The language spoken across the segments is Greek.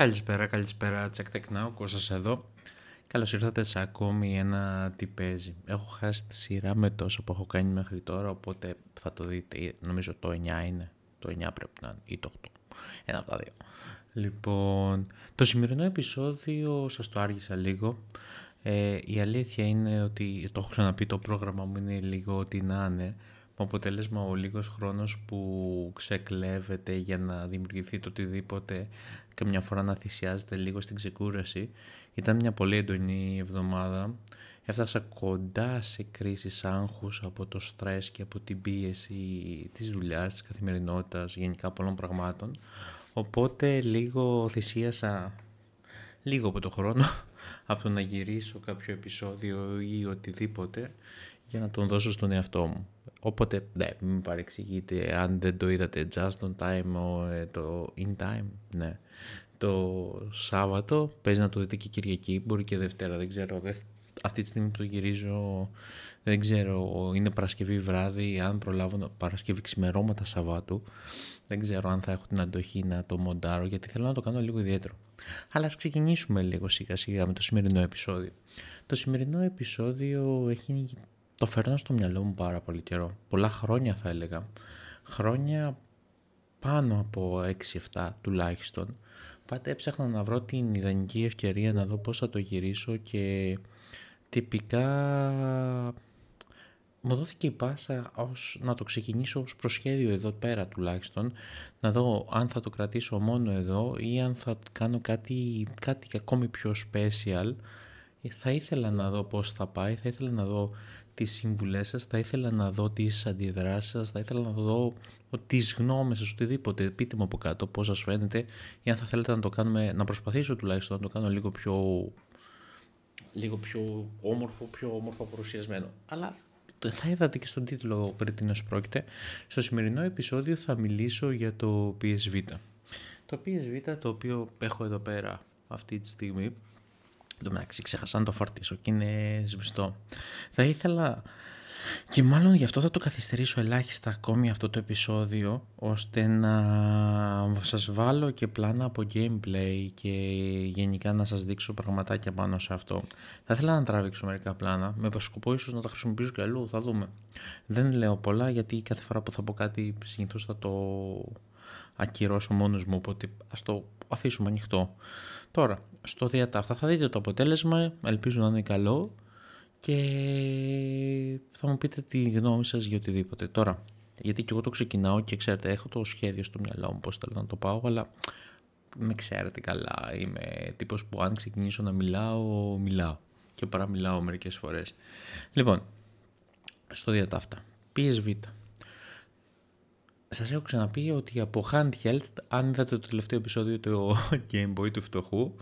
Καλησπέρα, καλησπέρα, τσεκτεκνά, ο Κώστας εδώ. Καλώς ήρθατε σε ακόμη ένα τι παίζει. Έχω χάσει τη σειρά με τόσο που έχω κάνει μέχρι τώρα, οπότε θα το δείτε, νομίζω το 9 είναι, το 9 πρέπει να είναι, ή το 8, ένα από τα δύο. Λοιπόν, το σημερινό επεισόδιο σας το άργησα λίγο. Ε, η αλήθεια είναι ότι, το έχω ξαναπεί, το πρόγραμμα μου είναι λίγο ότι να είναι με αποτέλεσμα ο λίγος χρόνος που ξεκλέβεται για να δημιουργηθεί το οτιδήποτε μια φορά να θυσιάζεται λίγο στην ξεκούραση. Ήταν μια πολύ έντονη εβδομάδα. Έφτασα κοντά σε κρίσεις άγχους από το στρες και από την πίεση της δουλειάς, της καθημερινότητας, γενικά πολλών πραγμάτων. Οπότε λίγο θυσίασα λίγο από το χρόνο από το να γυρίσω κάποιο επεισόδιο ή οτιδήποτε για να τον δώσω στον εαυτό μου. Οπότε, ναι, μην παρεξηγείτε αν δεν το είδατε just on time, ε, το in time, ναι. Το Σάββατο, παίζει να το δείτε και Κυριακή, μπορεί και Δευτέρα, δεν ξέρω. Αυτή τη στιγμή που το γυρίζω, δεν ξέρω, είναι Παρασκευή βράδυ, αν προλάβω, Παρασκευή ξημερώματα Σαββάτου. Δεν ξέρω αν θα έχω την αντοχή να το μοντάρω, γιατί θέλω να το κάνω λίγο ιδιαίτερο. Αλλά ας ξεκινήσουμε λίγο σιγά σιγά με το σημερινό επεισόδιο. Το σημερινό επεισόδιο έχει το φέρνω στο μυαλό μου πάρα πολύ καιρό. Πολλά χρόνια θα έλεγα. Χρόνια πάνω από 6-7 τουλάχιστον. Πάτε έψαχνα να βρω την ιδανική ευκαιρία να δω πώς θα το γυρίσω και τυπικά μου δόθηκε η πάσα ως να το ξεκινήσω ως προσχέδιο εδώ πέρα τουλάχιστον να δω αν θα το κρατήσω μόνο εδώ ή αν θα κάνω κάτι, κάτι ακόμη πιο special θα ήθελα να δω πώς θα πάει, θα ήθελα να δω τις συμβουλές σας, θα ήθελα να δω τις αντιδράσεις σας, θα ήθελα να δω τις γνώμες σας, οτιδήποτε. Πείτε μου από κάτω πώς σας φαίνεται ή αν θα θέλετε να το κάνουμε, να προσπαθήσω τουλάχιστον να το κάνω λίγο πιο, λίγο πιο όμορφο, πιο όμορφο παρουσιασμένο. Αλλά θα είδατε και στον τίτλο πριν τι πρόκειται. Στο σημερινό επεισόδιο θα μιλήσω για το PSV. Το PSV το οποίο έχω εδώ πέρα αυτή τη στιγμή Εντάξει, ξέχασα να το φορτίσω και είναι σβηστό. Θα ήθελα και μάλλον γι' αυτό θα το καθυστερήσω ελάχιστα ακόμη αυτό το επεισόδιο ώστε να σας βάλω και πλάνα από gameplay και γενικά να σας δείξω πραγματάκια πάνω σε αυτό. Θα ήθελα να τραβήξω μερικά πλάνα, με σκοπό ίσως να τα χρησιμοποιήσω και αλλού, θα δούμε. Δεν λέω πολλά γιατί κάθε φορά που θα πω κάτι συνήθως θα το ακυρώσω μόνος μου, οπότε ας το αφήσουμε ανοιχτό. Τώρα, στο διατάφτα. Θα δείτε το αποτέλεσμα, ελπίζω να είναι καλό και θα μου πείτε τη γνώμη σας για οτιδήποτε. Τώρα, γιατί και εγώ το ξεκινάω και ξέρετε, έχω το σχέδιο στο μυαλό μου πώς θέλω να το πάω, αλλά με ξέρετε καλά, είμαι τύπος που αν ξεκινήσω να μιλάω, μιλάω και παραμιλάω μερικές φορές. Λοιπόν, στο διατάφτα, PSV. Σας έχω ξαναπεί ότι από handheld, αν είδατε το τελευταίο επεισόδιο του Game Boy του φτωχού,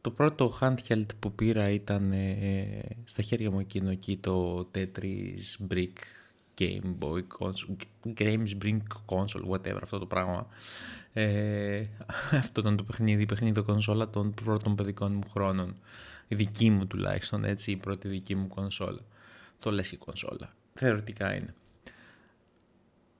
το πρώτο handheld που πήρα ήταν ε, στα χέρια μου εκείνο εκεί το Tetris Brick Game Boy Console, Games Brick Console, whatever αυτό το πράγμα. Ε, αυτό ήταν το παιχνίδι, παιχνίδι κονσόλα των πρώτων παιδικών μου χρόνων. Η δική μου τουλάχιστον, έτσι, η πρώτη δική μου κονσόλα. Το λες και κονσόλα. Θεωρητικά είναι.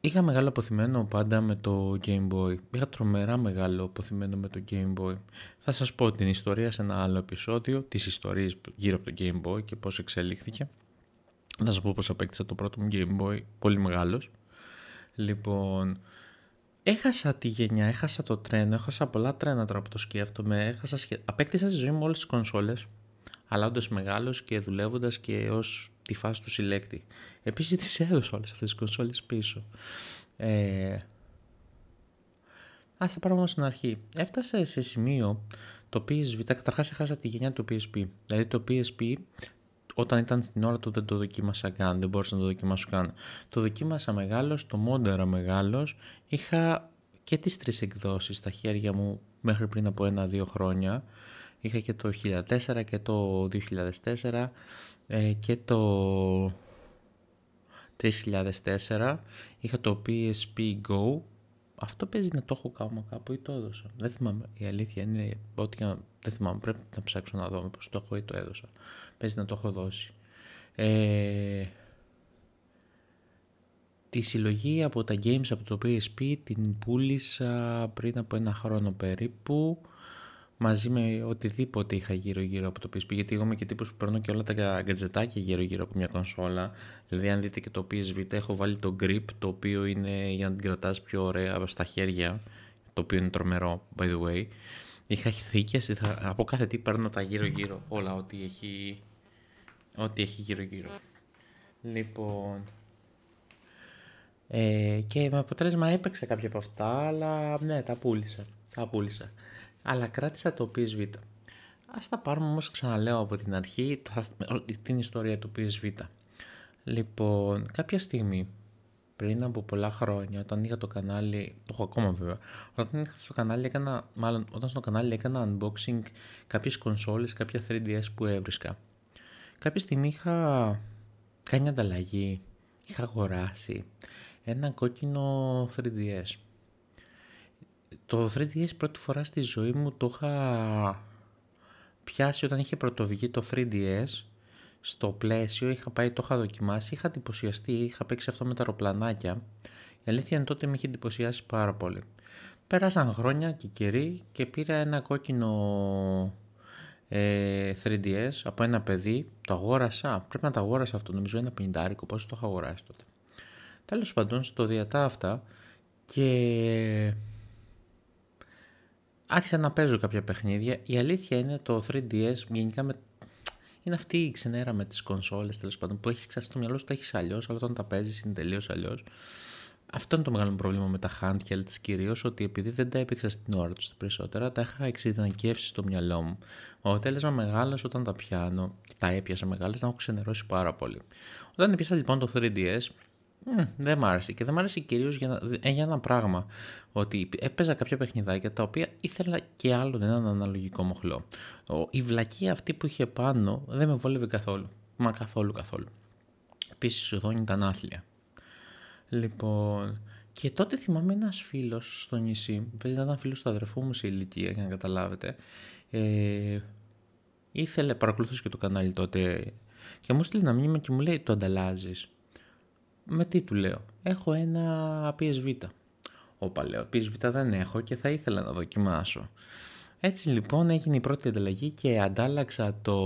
Είχα μεγάλο αποθυμένο πάντα με το Game Boy. Είχα τρομερά μεγάλο αποθυμένο με το Game Boy. Θα σας πω την ιστορία σε ένα άλλο επεισόδιο, τις ιστορίες γύρω από το Game Boy και πώς εξελίχθηκε. Θα σας πω πώς απέκτησα το πρώτο μου Game Boy, πολύ μεγάλος. Λοιπόν, έχασα τη γενιά, έχασα το τρένο, έχασα πολλά τρένα τώρα που το σκέφτομαι. Έχασα Απέκτησα στη ζωή μου όλες τις κονσόλες, αλλά όντως μεγάλος και δουλεύοντας και ως τη φάση του συλλέκτη. Επίσης τις έδωσα όλες αυτές τις κονσόλες πίσω. Ε, ας τα πάρουμε στην αρχή. Έφτασε σε σημείο το PSV, καταρχάς έχασα τη γενιά του PSP. Δηλαδή το PSP όταν ήταν στην ώρα του δεν το δοκίμασα καν, δεν μπορούσα να το δοκιμάσω καν. Το δοκίμασα μεγάλος, το μόντερα μεγάλος, είχα και τις τρεις εκδόσεις στα χέρια μου μέχρι πριν από ένα-δύο χρόνια Είχα και το 2004 και το 2004 ε, και το 3004. Είχα το PSP Go. Αυτό παίζει να το έχω κάπου, κάπου ή το έδωσα. Δεν θυμάμαι. Η αλήθεια είναι ότι δεν θυμάμαι. Πρέπει να ψάξω να δω πώς το έχω ή το έδωσα. Παίζει να το έχω δώσει. Ε, Τη συλλογή από τα games από το PSP την πούλησα πριν από ένα χρόνο περίπου μαζί με οτιδήποτε είχα γύρω-γύρω από το PSP. Γιατί εγώ είμαι και τύπος που παίρνω και όλα τα γκατζετάκια γύρω-γύρω από μια κονσόλα. Δηλαδή, αν δείτε και το PSV, έχω βάλει το grip, το οποίο είναι για να την κρατάς πιο ωραία ε, στα χέρια. Το οποίο είναι τρομερό, by the way. Είχα θήκες, από κάθε τι παίρνω τα γύρω-γύρω. Όλα, ό,τι έχει, ό,τι έχει γύρω-γύρω. Λοιπόν. Ε, και με αποτέλεσμα έπαιξα κάποια από αυτά, αλλά ναι, τα πούλησα. Τα πούλησα αλλά κράτησα το PSV. Ας τα πάρουμε όμως ξαναλέω από την αρχή την ιστορία του PSV. Λοιπόν, κάποια στιγμή πριν από πολλά χρόνια, όταν είχα το κανάλι, το έχω ακόμα βέβαια, όταν είχα στο κανάλι έκανα, μάλλον όταν στο κανάλι έκανα unboxing κάποιες κονσόλες, κάποια 3DS που έβρισκα. Κάποια στιγμή είχα κάνει ανταλλαγή, είχα αγοράσει ένα κόκκινο 3DS το 3DS πρώτη φορά στη ζωή μου το είχα πιάσει όταν είχε πρωτοβγεί το 3DS στο πλαίσιο, είχα πάει, το είχα δοκιμάσει, είχα εντυπωσιαστεί, είχα παίξει αυτό με τα αεροπλανάκια. Η αλήθεια είναι τότε με είχε εντυπωσιάσει πάρα πολύ. Πέρασαν χρόνια και καιροί και πήρα ένα κόκκινο ε, 3DS από ένα παιδί, το αγόρασα, πρέπει να το αγόρασα αυτό, νομίζω ένα πεντάρικο, πόσο το είχα αγοράσει τότε. Τέλος πάντων, στο διατάφτα και άρχισα να παίζω κάποια παιχνίδια. Η αλήθεια είναι το 3DS γενικά με... είναι αυτή η ξενέρα με τις κονσόλες, τέλος πάντων που έχεις ξάσει στο μυαλό σου το έχεις αλλιώς αλλά όταν τα παίζεις είναι τελείως αλλιώς. Αυτό είναι το μεγάλο πρόβλημα με τα handhelds κυρίως, ότι επειδή δεν τα έπαιξα στην ώρα τους τα περισσότερα, τα είχα εξειδικεύσει στο μυαλό μου. Ο αποτέλεσμα μεγάλα όταν τα πιάνω, και τα έπιασα μεγάλα, να έχω ξενερώσει πάρα πολύ. Όταν έπιασα λοιπόν το 3DS, Mm, δεν μ' άρεσε. Και δεν μ' άρεσε κυρίως για, ε, για ένα πράγμα. Ότι έπαιζα κάποια παιχνιδάκια τα οποία ήθελα και άλλο έναν αναλογικό μοχλό. Η βλακία αυτή που είχε πάνω δεν με βόλευε καθόλου. Μα καθόλου καθόλου. Επίσης η οθόνη ήταν άθλια. Λοιπόν. Και τότε θυμάμαι ένας φίλος στο νησί. Βέβαια ήταν φίλος του αδερφού μου σε ηλικία, για να καταλάβετε. Ε, ήθελε, παρακολουθούσε και το κανάλι τότε. Και μου στείλει να μήνυμα και μου λέει: Το ανταλλάζεις με τι του λέω. Έχω ένα PSV. Όπα λέω, PSV δεν έχω και θα ήθελα να δοκιμάσω. Έτσι λοιπόν έγινε η πρώτη ανταλλαγή και αντάλλαξα το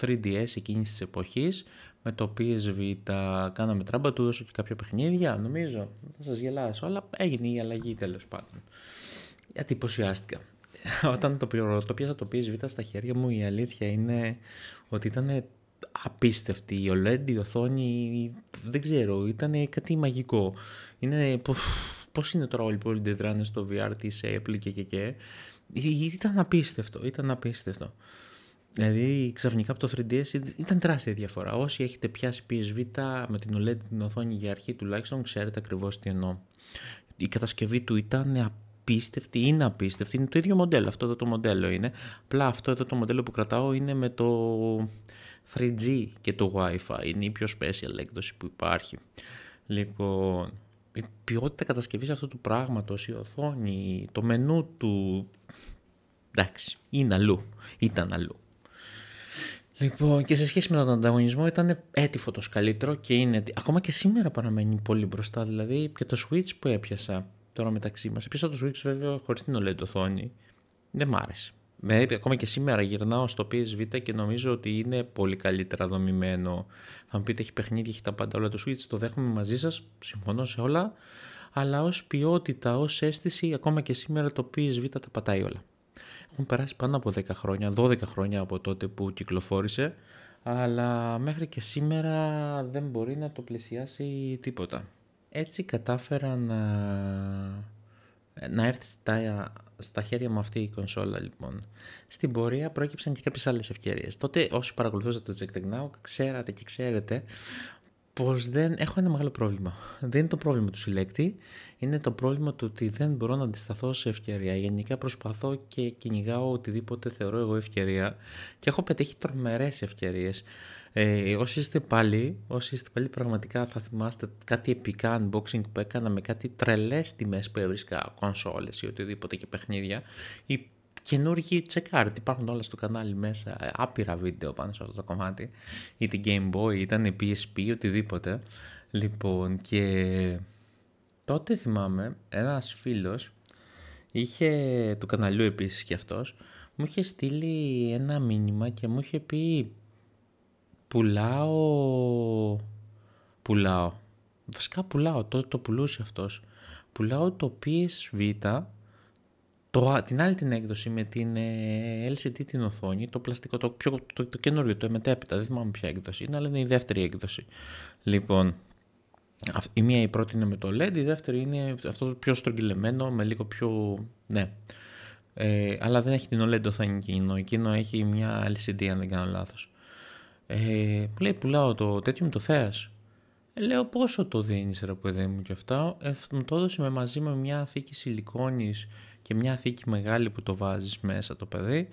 3DS εκείνης της εποχής με το PSV τα κάναμε τράμπα, του δώσω και κάποια παιχνίδια νομίζω, θα σας γελάσω, αλλά έγινε η αλλαγή τέλος πάντων. Γιατί Όταν το, το πιάσα το PSV στα χέρια μου η αλήθεια είναι ότι ήταν απίστευτη η OLED, η οθόνη, δεν ξέρω, ήταν κάτι μαγικό. Είναι, πώς είναι τώρα όλοι οι όλοι στο VR της Apple και και και. Ήταν απίστευτο, ήταν απίστευτο. Δηλαδή ξαφνικά από το 3DS ήταν τεράστια διαφορά. Όσοι έχετε πιάσει PSV με την OLED την οθόνη για αρχή τουλάχιστον ξέρετε ακριβώς τι εννοώ. Η κατασκευή του ήταν απίστευτη, είναι απίστευτη, είναι το ίδιο μοντέλο, αυτό εδώ το μοντέλο είναι. Απλά αυτό εδώ το μοντέλο που κρατάω είναι με το 3G και το Wi-Fi. Είναι η πιο special έκδοση που υπάρχει. Λοιπόν, η ποιότητα κατασκευής αυτού του πράγματος, η οθόνη, το μενού του... Εντάξει, είναι αλλού. Ήταν αλλού. Λοιπόν, και σε σχέση με τον ανταγωνισμό ήταν έτυφο το καλύτερο και είναι... Ακόμα και σήμερα παραμένει πολύ μπροστά, δηλαδή και το Switch που έπιασα τώρα μεταξύ μας. Έπιασα το Switch βέβαια χωρίς την OLED οθόνη. Δεν μ' άρεσε με, ακόμα και σήμερα γυρνάω στο PSV και νομίζω ότι είναι πολύ καλύτερα δομημένο. Θα μου πείτε έχει παιχνίδι, έχει τα πάντα όλα το Switch, το δέχομαι μαζί σας, συμφωνώ σε όλα. Αλλά ως ποιότητα, ως αίσθηση, ακόμα και σήμερα το PSV τα πατάει όλα. Έχουν περάσει πάνω από 10 χρόνια, 12 χρόνια από τότε που κυκλοφόρησε, αλλά μέχρι και σήμερα δεν μπορεί να το πλησιάσει τίποτα. Έτσι κατάφερα να να έρθει στα, στα χέρια μου αυτή η κονσόλα λοιπόν. Στην πορεία πρόκειψαν και κάποιες άλλες ευκαιρίες. Τότε όσοι παρακολουθούσατε το Jack the Now ξέρατε και ξέρετε Πώ δεν έχω ένα μεγάλο πρόβλημα. Δεν είναι το πρόβλημα του συλλέκτη, είναι το πρόβλημα του ότι δεν μπορώ να αντισταθώ σε ευκαιρία. Γενικά προσπαθώ και κυνηγάω οτιδήποτε θεωρώ εγώ ευκαιρία και έχω πετύχει τρομερές ευκαιρίες. Ε, όσοι είστε πάλι, όσοι είστε πάλι πραγματικά θα θυμάστε κάτι επικά unboxing που έκανα με κάτι τρελές τιμές που έβρισκα κονσόλες ή οτιδήποτε και παιχνίδια ή καινούργιοι τσεκάρτ. Υπάρχουν όλα στο κανάλι μέσα, ε, άπειρα βίντεο πάνω σε αυτό το κομμάτι. Ή την Game Boy, ήταν η PSP, οτιδήποτε. Λοιπόν, και τότε θυμάμαι ένας φίλος, είχε, του καναλιού επίσης και αυτός, μου είχε στείλει ένα μήνυμα και μου είχε πει πουλάω, πουλάω, βασικά πουλάω, τότε το πουλούσε αυτός, πουλάω το PSV το, την άλλη την έκδοση με την ε, LCD την οθόνη, το πλαστικό, το, πιο, το, το καινούριο, το μετέπειτα, δεν θυμάμαι ποια έκδοση είναι, αλλά είναι η δεύτερη έκδοση. Λοιπόν, η μία η πρώτη είναι με το LED, η δεύτερη είναι αυτό το πιο στρογγυλεμένο, με λίγο πιο... ναι. Ε, αλλά δεν έχει την OLED οθόνη εκείνο, εκείνο έχει μια LCD αν δεν κάνω λάθος. Ε, λέει πουλάω το τέτοιο με το θέας. Ε, λέω πόσο το δίνεις ρε παιδί μου και αυτά. Ε, μου το έδωσε με μαζί με μια θήκη σιλικόνης και μια θήκη μεγάλη που το βάζεις μέσα το παιδί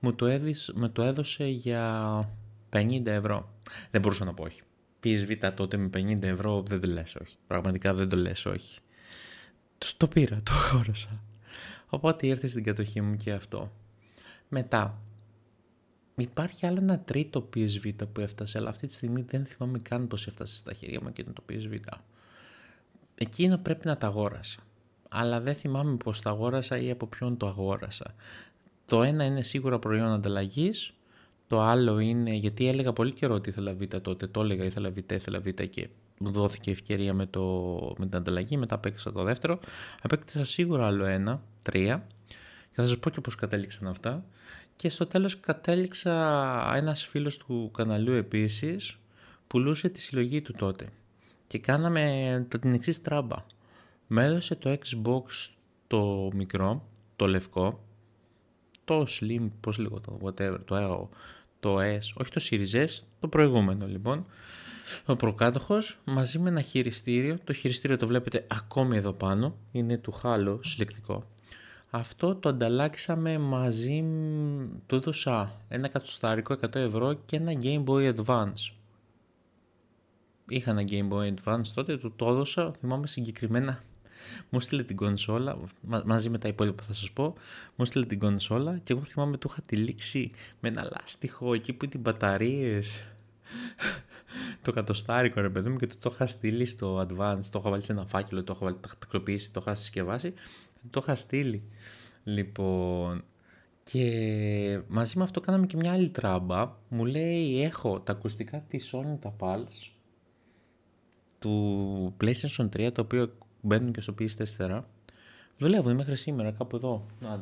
μου το, με το έδωσε για 50 ευρώ. Δεν μπορούσα να πω όχι. Πεις β' τότε με 50 ευρώ δεν το λες όχι. Πραγματικά δεν το λες όχι. Το, το πήρα, το χώρασα. Οπότε ήρθε στην κατοχή μου και αυτό. Μετά, Υπάρχει άλλο ένα τρίτο PSV που έφτασε, αλλά αυτή τη στιγμή δεν θυμάμαι καν πώς έφτασε στα χέρια μου εκείνο το PSV. Εκείνο πρέπει να τα αγόρασα αλλά δεν θυμάμαι πώς το αγόρασα ή από ποιον το αγόρασα. Το ένα είναι σίγουρα προϊόν ανταλλαγής. Το άλλο είναι, γιατί έλεγα πολύ καιρό ότι ήθελα β τότε, το έλεγα ήθελα β, ήθελα β και μου δόθηκε ευκαιρία με, το, με την ανταλλαγή, μετά απέκτησα το δεύτερο. Απέκτησα σίγουρα άλλο ένα, τρία, και θα σας πω και πώς κατέληξαν αυτά. Και στο τέλος κατέληξα ένας φίλος του καναλιού επίσης, πουλούσε τη συλλογή του τότε. Και κάναμε την εξής τράμπα. Με έδωσε το Xbox το μικρό, το λευκό, το Slim, πώς λέγω το, whatever, το, το S, όχι το Series το προηγούμενο λοιπόν. Ο προκάτοχος μαζί με ένα χειριστήριο, το χειριστήριο το βλέπετε ακόμη εδώ πάνω, είναι του χάλο συλλεκτικό. Αυτό το ανταλλάξαμε μαζί, του έδωσα ένα κατοστάρικο 100 ευρώ και ένα Game Boy Advance. Είχα ένα Game Boy Advance τότε, του το έδωσα, θυμάμαι συγκεκριμένα μου στείλε την κονσόλα, μαζί με τα υπόλοιπα που θα σας πω, μου στείλε την κονσόλα και εγώ θυμάμαι του είχα τη λήξει με ένα λάστιχο εκεί που είναι οι μπαταρίες. το κατοστάρικο ρε παιδί μου και το, το είχα στείλει στο advance, το είχα βάλει σε ένα φάκελο, το είχα βάλει, το τακτοποιήσει, το είχα συσκευάσει, το είχα στείλει. Λοιπόν, και μαζί με αυτό κάναμε και μια άλλη τράμπα. Μου λέει έχω τα ακουστικά της Sony τα Pulse του PlayStation 3 το οποίο μπαίνουν και στο PS4. Δουλεύουν μέχρι σήμερα κάπου εδώ. Να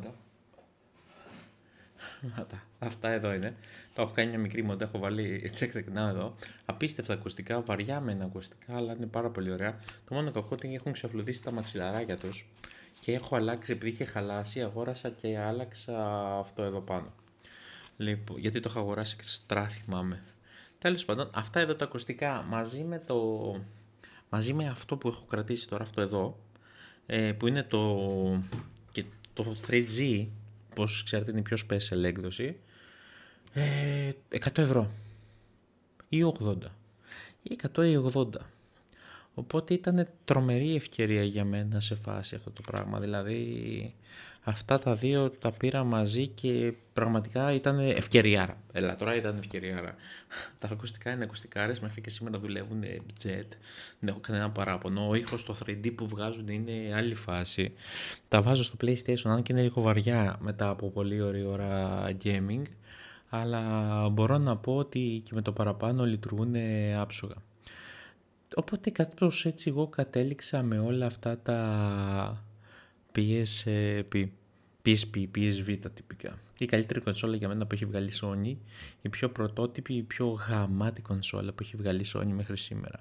τα. Αυτά εδώ είναι. Το έχω κάνει μια μικρή μοντά, έχω βάλει check the εδώ. Απίστευτα ακουστικά, βαριά με ακουστικά, αλλά είναι πάρα πολύ ωραία. Το μόνο κακό είναι ότι έχουν ξαφλουδίσει τα μαξιλαράκια τους. Και έχω αλλάξει, επειδή είχε χαλάσει, αγόρασα και άλλαξα αυτό εδώ πάνω. Λοιπόν, γιατί το έχω αγοράσει και στράθη, Τέλος πάντων, αυτά εδώ τα ακουστικά μαζί με το μαζί με αυτό που έχω κρατήσει τώρα αυτό εδώ ε, που είναι το, και το 3G πως ξέρετε είναι η πιο special έκδοση 100 ε, ευρώ ή 80 ή 100 ή 80 οπότε ήταν τρομερή ευκαιρία για μένα σε φάση αυτό το πράγμα δηλαδή αυτά τα δύο τα πήρα μαζί και πραγματικά ήταν ευκαιριάρα. Ελά, τώρα ήταν ευκαιριάρα. τα ακουστικά είναι ακουστικάρες, μέχρι και σήμερα δουλεύουν ε, jet. Δεν έχω κανένα παράπονο. Ο ήχος το 3D που βγάζουν είναι άλλη φάση. Τα βάζω στο PlayStation, αν και είναι λίγο βαριά μετά από πολύ ωραία ώρα gaming. Αλλά μπορώ να πω ότι και με το παραπάνω λειτουργούν ε, άψογα. Οπότε κάπως έτσι εγώ κατέληξα με όλα αυτά τα PSP. PSP, PSV τα τυπικά. Η καλύτερη κονσόλα για μένα που έχει βγάλει Sony, η πιο πρωτότυπη, η πιο γαμάτη κονσόλα που έχει βγάλει Sony μέχρι σήμερα.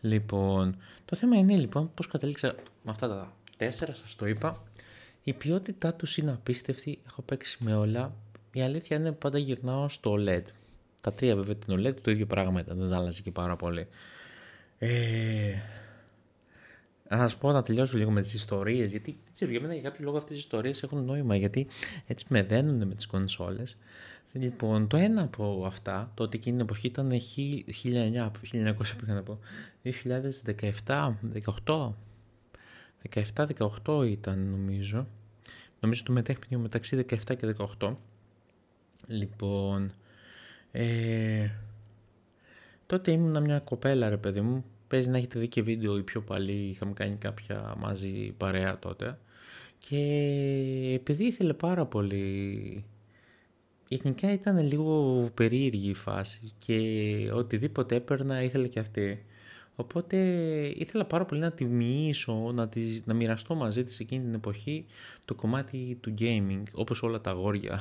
Λοιπόν, το θέμα είναι λοιπόν πώς κατέληξα με αυτά τα τέσσερα, σας το είπα. Η ποιότητά τους είναι απίστευτη, έχω παίξει με όλα. Η αλήθεια είναι πάντα γυρνάω στο OLED. Τα τρία βέβαια την OLED το ίδιο πράγμα ήταν, δεν άλλαζε και πάρα πολύ. Ε, Α πω να τελειώσω λίγο με τις ιστορίες. Γιατί ξέρω, για μένα για κάποιο λόγο αυτές οι ιστορίες έχουν νόημα. Γιατί έτσι με δένουν με τις κονσόλες. Λοιπόν, το ένα από αυτά, το ότι εκείνη την εποχή ήταν 1900, πήγα να πω, 2017, 18, 17-18 ήταν νομίζω. Νομίζω το μετέχνιο μεταξύ 17 και 18. Λοιπόν, ε, τότε ήμουν μια κοπέλα ρε παιδί μου, Παίζει να έχετε δει και βίντεο ή πιο παλιοί, είχαμε κάνει κάποια μαζί παρέα τότε. Και επειδή ήθελε πάρα πολύ... Γενικά ήταν λίγο περίεργη η φάση και οτιδήποτε έπαιρνα ήθελε και αυτή. Οπότε ήθελα πάρα πολύ να τιμήσω, να, να μοιραστώ μαζί της εκείνη την εποχή το κομμάτι του gaming, όπως όλα τα αγόρια,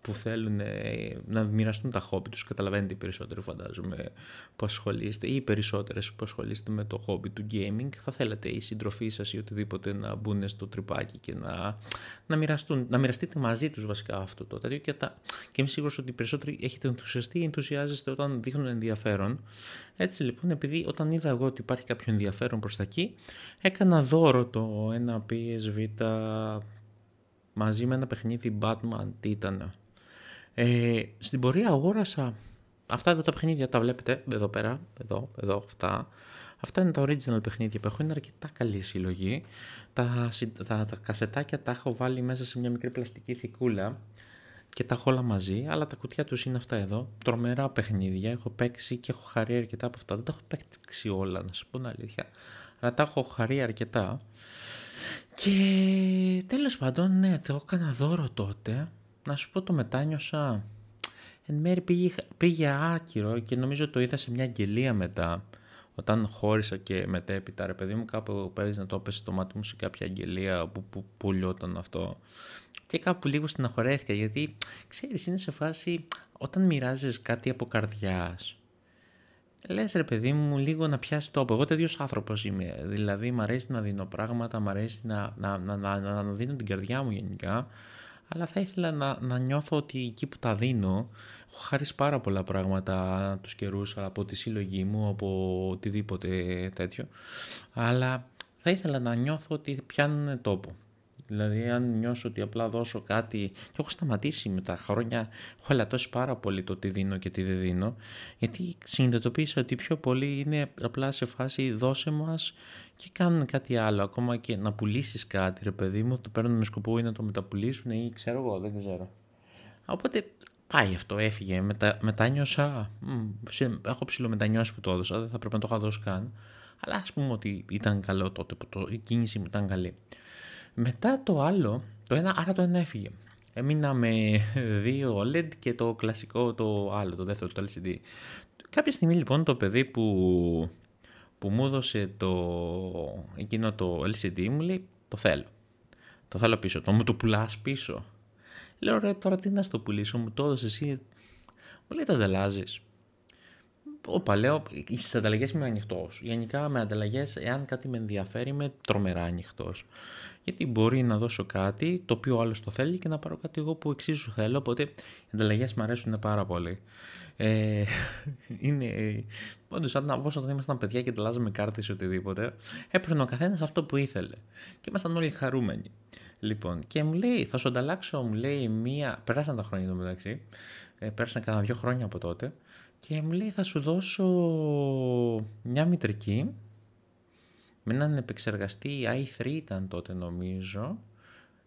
που θέλουν ε, να μοιραστούν τα χόμπι τους. Καταλαβαίνετε οι περισσότεροι φαντάζομαι που ασχολείστε ή οι περισσότερες που ασχολείστε με το χόμπι του gaming. Θα θέλατε οι συντροφοί σας ή οτιδήποτε να μπουν στο τρυπάκι και να, να, μοιραστούν, να μοιραστείτε μαζί τους βασικά αυτό το τέτοιο. Και, τα, και είμαι σίγουρος ότι οι περισσότεροι έχετε ενθουσιαστεί ή ενθουσιάζεστε όταν δείχνουν ενδιαφέρον. Έτσι λοιπόν επειδή όταν είδα εγώ ότι υπάρχει κάποιο ενδιαφέρον προς τα εκεί έκανα δώρο το ένα PSV μαζί με ένα παιχνίδι Batman τι ε, στην πορεία αγόρασα αυτά εδώ τα παιχνίδια, τα βλέπετε εδώ πέρα, εδώ, εδώ, αυτά. Αυτά είναι τα original παιχνίδια που έχω, είναι αρκετά καλή συλλογή. Τα, τα, τα κασετάκια τα έχω βάλει μέσα σε μια μικρή πλαστική θικούλα και τα έχω όλα μαζί, αλλά τα κουτιά τους είναι αυτά εδώ, τρομερά παιχνίδια, έχω παίξει και έχω χαρεί αρκετά από αυτά, δεν τα έχω παίξει όλα να σου πω την αλήθεια, αλλά τα έχω χαρεί αρκετά. Και τέλος πάντων, ναι, το έκανα δώρο τότε να σου πω το μετάνιωσα. Εν μέρει πήγε, πήγε άκυρο και νομίζω το είδα σε μια αγγελία μετά. Όταν χώρισα και μετέπειτα, ρε παιδί μου, κάπου παίζει να το έπεσε το μάτι μου σε κάποια αγγελία που, που αυτό. Και κάπου λίγο στεναχωρέθηκα γιατί ξέρεις είναι σε φάση όταν μοιράζεις κάτι από καρδιάς, Λες ρε παιδί μου, λίγο να πιάσεις τόπο. Εγώ τέτοιος άνθρωπος είμαι. Δηλαδή, μου αρέσει να δίνω πράγματα, μου αρέσει να, να, να δίνω την καρδιά μου γενικά αλλά θα ήθελα να, νιώθω ότι εκεί που τα δίνω έχω πάρα πολλά πράγματα τους καιρούς από τη σύλλογή μου, από οτιδήποτε τέτοιο αλλά θα ήθελα να νιώθω ότι πιάνουν τόπο Δηλαδή, αν νιώσω ότι απλά δώσω κάτι. Και έχω σταματήσει με τα χρόνια. Έχω ελαττώσει πάρα πολύ το τι δίνω και τι δεν δίνω. Γιατί συνειδητοποίησα ότι πιο πολύ είναι απλά σε φάση δώσε μας και κάνουν κάτι άλλο. Ακόμα και να πουλήσεις κάτι, ρε παιδί μου, το παίρνουν με σκοπό ή να το μεταπουλήσουν ή ξέρω εγώ, δεν ξέρω. Οπότε πάει αυτό, έφυγε. Μετα, μετάνιωσα. έχω ψηλομετανιώσει που το έδωσα, δεν θα πρέπει να το είχα δώσει καν. Αλλά ας πούμε ότι ήταν καλό τότε, το, η κίνηση μου ήταν καλή. Μετά το άλλο, το ένα, άρα το ένα έφυγε. Έμεινα με δύο OLED και το κλασικό το άλλο, το δεύτερο, το LCD. Κάποια στιγμή λοιπόν το παιδί που, που μου έδωσε το, εκείνο το LCD μου λέει το θέλω. Το θέλω πίσω, το μου το πουλάς πίσω. Λέω ρε τώρα τι να στο πουλήσω, μου το έδωσες εσύ. Μου λέει το ανταλλάζεις. Όπα λέω, στι ανταλλαγές είμαι ανοιχτός. Γενικά με ανταλλαγές, εάν κάτι με ενδιαφέρει, είμαι τρομερά ανοιχτός γιατί μπορεί να δώσω κάτι το οποίο άλλος το θέλει και να πάρω κάτι εγώ που εξίσου θέλω. Οπότε οι ανταλλαγές μου αρέσουν πάρα πολύ. Ε, είναι. Πάντω, όταν ήμασταν παιδιά και ανταλλάζαμε κάρτες ή οτιδήποτε, έπαιρνε ο καθένας αυτό που ήθελε. Και ήμασταν όλοι χαρούμενοι. Λοιπόν, και μου λέει, θα σου ανταλλάξω, μου λέει μία. Περάσαν τα χρόνια εδώ μεταξύ. Ε, πέρασαν κανένα δύο χρόνια από τότε. Και μου λέει, θα σου δώσω μια μητρική με έναν επεξεργαστή i3 ήταν τότε νομίζω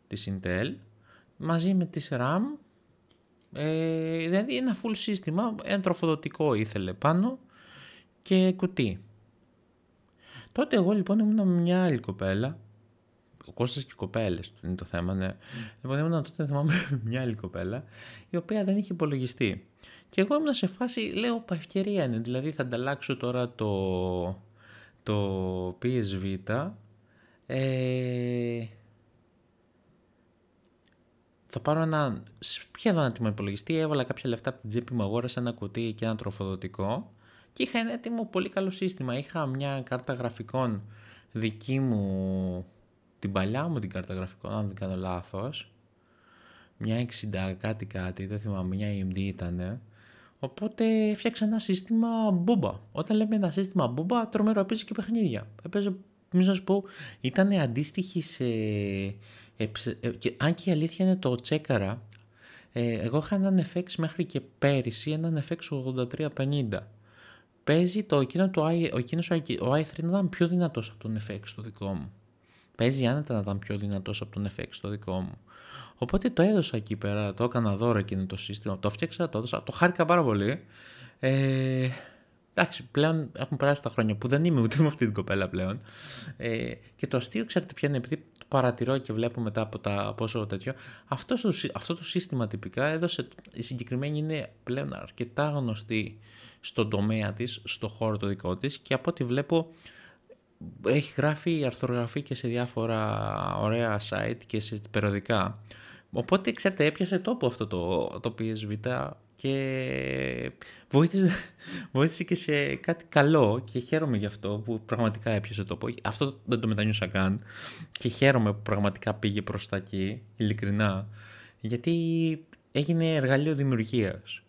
της Intel μαζί με τις RAM ε, δηλαδή ένα full σύστημα τροφοδοτικό ήθελε πάνω και κουτί τότε εγώ λοιπόν ήμουν με μια άλλη κοπέλα ο Κώστας και κοπέλες είναι το θέμα ναι. λοιπόν ήμουν τότε θυμάμαι μια άλλη κοπέλα η οποία δεν είχε υπολογιστεί και εγώ ήμουν σε φάση λέω ευκαιρία είναι δηλαδή θα ανταλλάξω τώρα το το PSV ε, θα πάρω ένα σχεδόν έτοιμο υπολογιστή. Έβαλα κάποια λεφτά από την τσέπη μου, αγόρασα ένα κουτί και ένα τροφοδοτικό και είχα ένα έτοιμο πολύ καλό σύστημα. Είχα μια κάρτα γραφικών δική μου, την παλιά μου την κάρτα γραφικών, αν δεν κάνω λάθος. Μια 60 κάτι κάτι, δεν θυμάμαι, μια AMD ήτανε. Οπότε φτιάξα ένα σύστημα μπούμπα. Όταν λέμε ένα σύστημα μπούμπα, τρομερό έπαιζε και παιχνίδια. Έπαιζε, μην σα πω, ήταν αντίστοιχη σε. Ε, και, αν και η αλήθεια είναι το τσέκαρα, ε, εγώ είχα έναν FX μέχρι και πέρυσι, έναν FX 8350. Παίζει το εκείνο I, ο, εκείνος, ο i3 ήταν πιο δυνατός από τον FX το δικό μου. Παίζει άνετα να ήταν πιο δυνατός από τον FX το δικό μου. Οπότε το έδωσα εκεί πέρα, το έκανα δώρο εκείνο το σύστημα, το φτιάξα, το έδωσα, το χάρηκα πάρα πολύ. Ε, εντάξει, πλέον έχουν περάσει τα χρόνια που δεν είμαι ούτε με αυτή την κοπέλα πλέον. Ε, και το αστείο, ξέρετε ποια είναι, επειδή το παρατηρώ και βλέπω μετά από, τα, πόσο όσο τέτοιο, αυτό, αυτό το σύστημα τυπικά έδωσε, η συγκεκριμένη είναι πλέον αρκετά γνωστή στον τομέα της, στον χώρο το δικό της και από ό,τι βλέπω έχει γράφει αρθρογραφή και σε διάφορα ωραία site και σε περιοδικά. Οπότε, ξέρετε, έπιασε τόπο αυτό το, το PSV και βοήθησε, βοήθησε και σε κάτι καλό και χαίρομαι γι' αυτό που πραγματικά έπιασε τόπο. Αυτό δεν το μετανιώσα καν και χαίρομαι που πραγματικά πήγε προς τα εκεί, ειλικρινά, γιατί έγινε εργαλείο δημιουργίας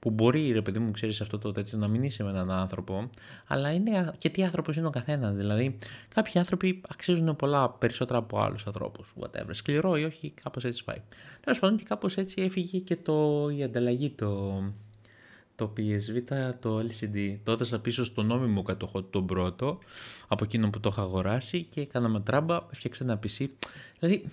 που μπορεί ρε παιδί μου, ξέρεις αυτό το τέτοιο να μην είσαι με έναν άνθρωπο, αλλά είναι και τι άνθρωπος είναι ο καθένας. Δηλαδή, κάποιοι άνθρωποι αξίζουν πολλά περισσότερα από άλλους ανθρώπους. Whatever. Σκληρό ή όχι, κάπως έτσι πάει. Τέλος πάντων, και κάπως έτσι έφυγε και το, η ανταλλαγή, το, το PSV, το LCD. Το έδωσα πίσω στο νόμιμο κατοχό τον πρώτο, από εκείνο που το είχα αγοράσει και κάναμε τράμπα, έφτιαξα ένα PC. Δηλαδή,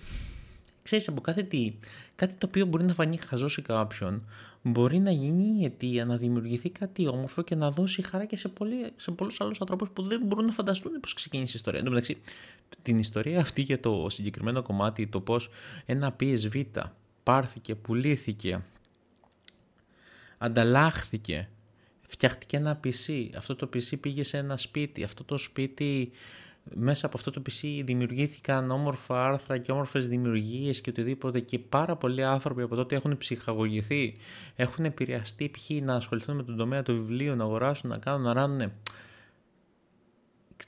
ξέρεις από κάθε τι, κάτι το οποίο μπορεί να φανεί χαζό σε κάποιον, μπορεί να γίνει η αιτία να δημιουργηθεί κάτι όμορφο και να δώσει χαρά και σε, πολλού σε πολλούς άλλους ανθρώπους που δεν μπορούν να φανταστούν πώς ξεκίνησε η ιστορία. Εν τω μεταξύ, την ιστορία αυτή για το συγκεκριμένο κομμάτι, το πώς ένα PSV πάρθηκε, πουλήθηκε, ανταλλάχθηκε, φτιάχτηκε ένα PC, αυτό το PC πήγε σε ένα σπίτι, αυτό το σπίτι μέσα από αυτό το PC δημιουργήθηκαν όμορφα άρθρα και όμορφες δημιουργίες και οτιδήποτε και πάρα πολλοί άνθρωποι από τότε έχουν ψυχαγωγηθεί, έχουν επηρεαστεί ποιοι να ασχοληθούν με τον τομέα του βιβλίου, να αγοράσουν, να κάνουν, να ράνουν.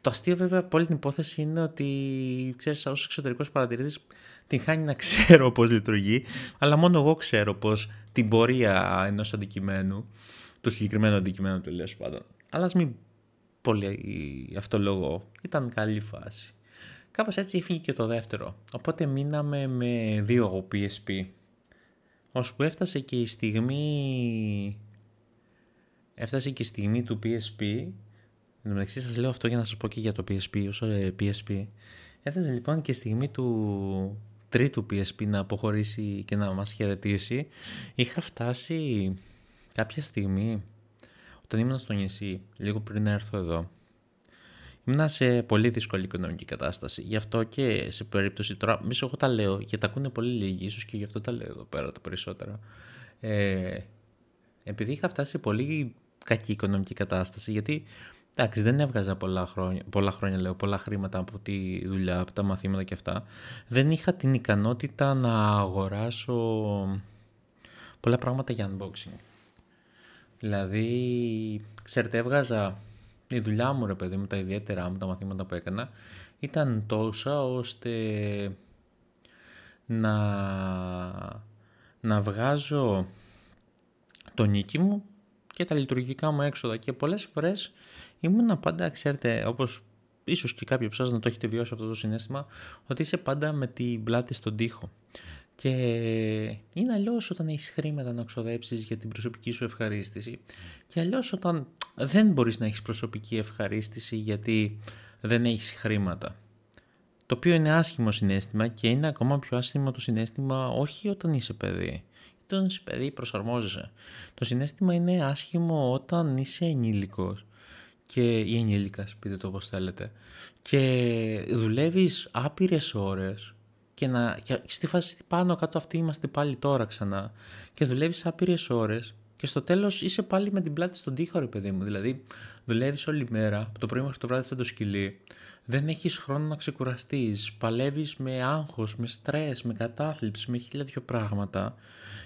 Το αστείο βέβαια από όλη την υπόθεση είναι ότι ξέρεις ως εξωτερικός παρατηρητής την χάνει να ξέρω πώς λειτουργεί, αλλά μόνο εγώ ξέρω πώς την πορεία ενός αντικειμένου, του συγκεκριμένου αντικείμενο του πάντων. Αλλά ας μην αυτό λόγο, Ήταν καλή φάση. Κάπως έτσι έφυγε και το δεύτερο. Οπότε μείναμε με δύο PSP. Ώσπου έφτασε και η στιγμή... Έφτασε και η στιγμή του PSP. Εν σας λέω αυτό για να σας πω και για το PSP, όσο PSP. Ε, έφτασε λοιπόν και η στιγμή του τρίτου PSP να αποχωρήσει και να μας χαιρετήσει. Είχα φτάσει κάποια στιγμή όταν ήμουν στο νησί, λίγο πριν έρθω εδώ, ήμουν σε πολύ δύσκολη οικονομική κατάσταση. Γι' αυτό και σε περίπτωση τώρα, μισό εγώ τα λέω, γιατί τα ακούνε πολύ λίγοι, ίσως και γι' αυτό τα λέω εδώ πέρα τα περισσότερα. Ε, επειδή είχα φτάσει σε πολύ κακή οικονομική κατάσταση, γιατί εντάξει, δεν έβγαζα πολλά χρόνια, πολλά χρόνια λέω, πολλά χρήματα από τη δουλειά, από τα μαθήματα και αυτά. Δεν είχα την ικανότητα να αγοράσω πολλά πράγματα για unboxing. Δηλαδή, ξέρετε, έβγαζα η δουλειά μου, ρε παιδί μου, τα ιδιαίτερά μου, τα μαθήματα που έκανα, ήταν τόσα ώστε να, να βγάζω το νίκη μου και τα λειτουργικά μου έξοδα και πολλές φορές ήμουν πάντα, ξέρετε, όπως ίσως και κάποιοι από να το έχετε βιώσει αυτό το συνέστημα, ότι είσαι πάντα με την πλάτη στον τοίχο. Και είναι αλλιώς όταν έχεις χρήματα να ξοδέψεις για την προσωπική σου ευχαρίστηση. Και αλλιώς όταν δεν μπορείς να έχεις προσωπική ευχαρίστηση γιατί δεν έχεις χρήματα. Το οποίο είναι άσχημο συνέστημα και είναι ακόμα πιο άσχημο το συνέστημα όχι όταν είσαι παιδί. Όταν είσαι παιδί προσαρμόζεσαι. Το συνέστημα είναι άσχημο όταν είσαι ενήλικος και ή ενήλικας πείτε το όπως θέλετε και δουλεύεις άπειρες ώρες και, να, και στη φάση πάνω κάτω αυτή είμαστε πάλι τώρα ξανά και δουλεύεις άπειρες ώρες και στο τέλος είσαι πάλι με την πλάτη στον τοίχο ρε παιδί μου, δηλαδή δουλεύεις όλη μέρα, από το πρωί μέχρι το βράδυ σαν το σκυλί, δεν έχεις χρόνο να ξεκουραστείς, παλεύεις με άγχος, με στρες, με κατάθλιψη, με χίλια δυο πράγματα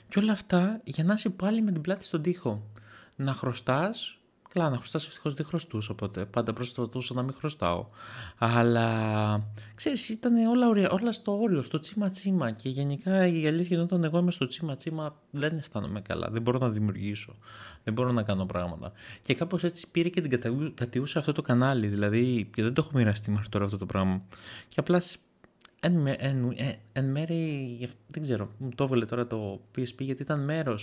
και όλα αυτά για να είσαι πάλι με την πλάτη στον τοίχο. Να χρωστάς Καλά, να χρωστάς ευτυχώς δεν χρωστούσα, οπότε πάντα προσπαθούσα να μην χρωστάω. Αλλά ξέρεις, ήταν όλα, ωραία, όλα στο όριο, στο τσίμα τσίμα. Και γενικά η αλήθεια είναι όταν εγώ είμαι στο τσίμα τσίμα, δεν αισθάνομαι καλά. Δεν μπορώ να δημιουργήσω. Δεν μπορώ να κάνω πράγματα. Και κάπως έτσι πήρε και την κατηγούσε αυτό το κανάλι. Δηλαδή, και δεν το έχω μοιραστεί μέχρι τώρα αυτό το πράγμα. Και απλά εν, εν, ε, εν, μέρη, δεν ξέρω, μου το έβλεπε τώρα το PSP γιατί ήταν μέρος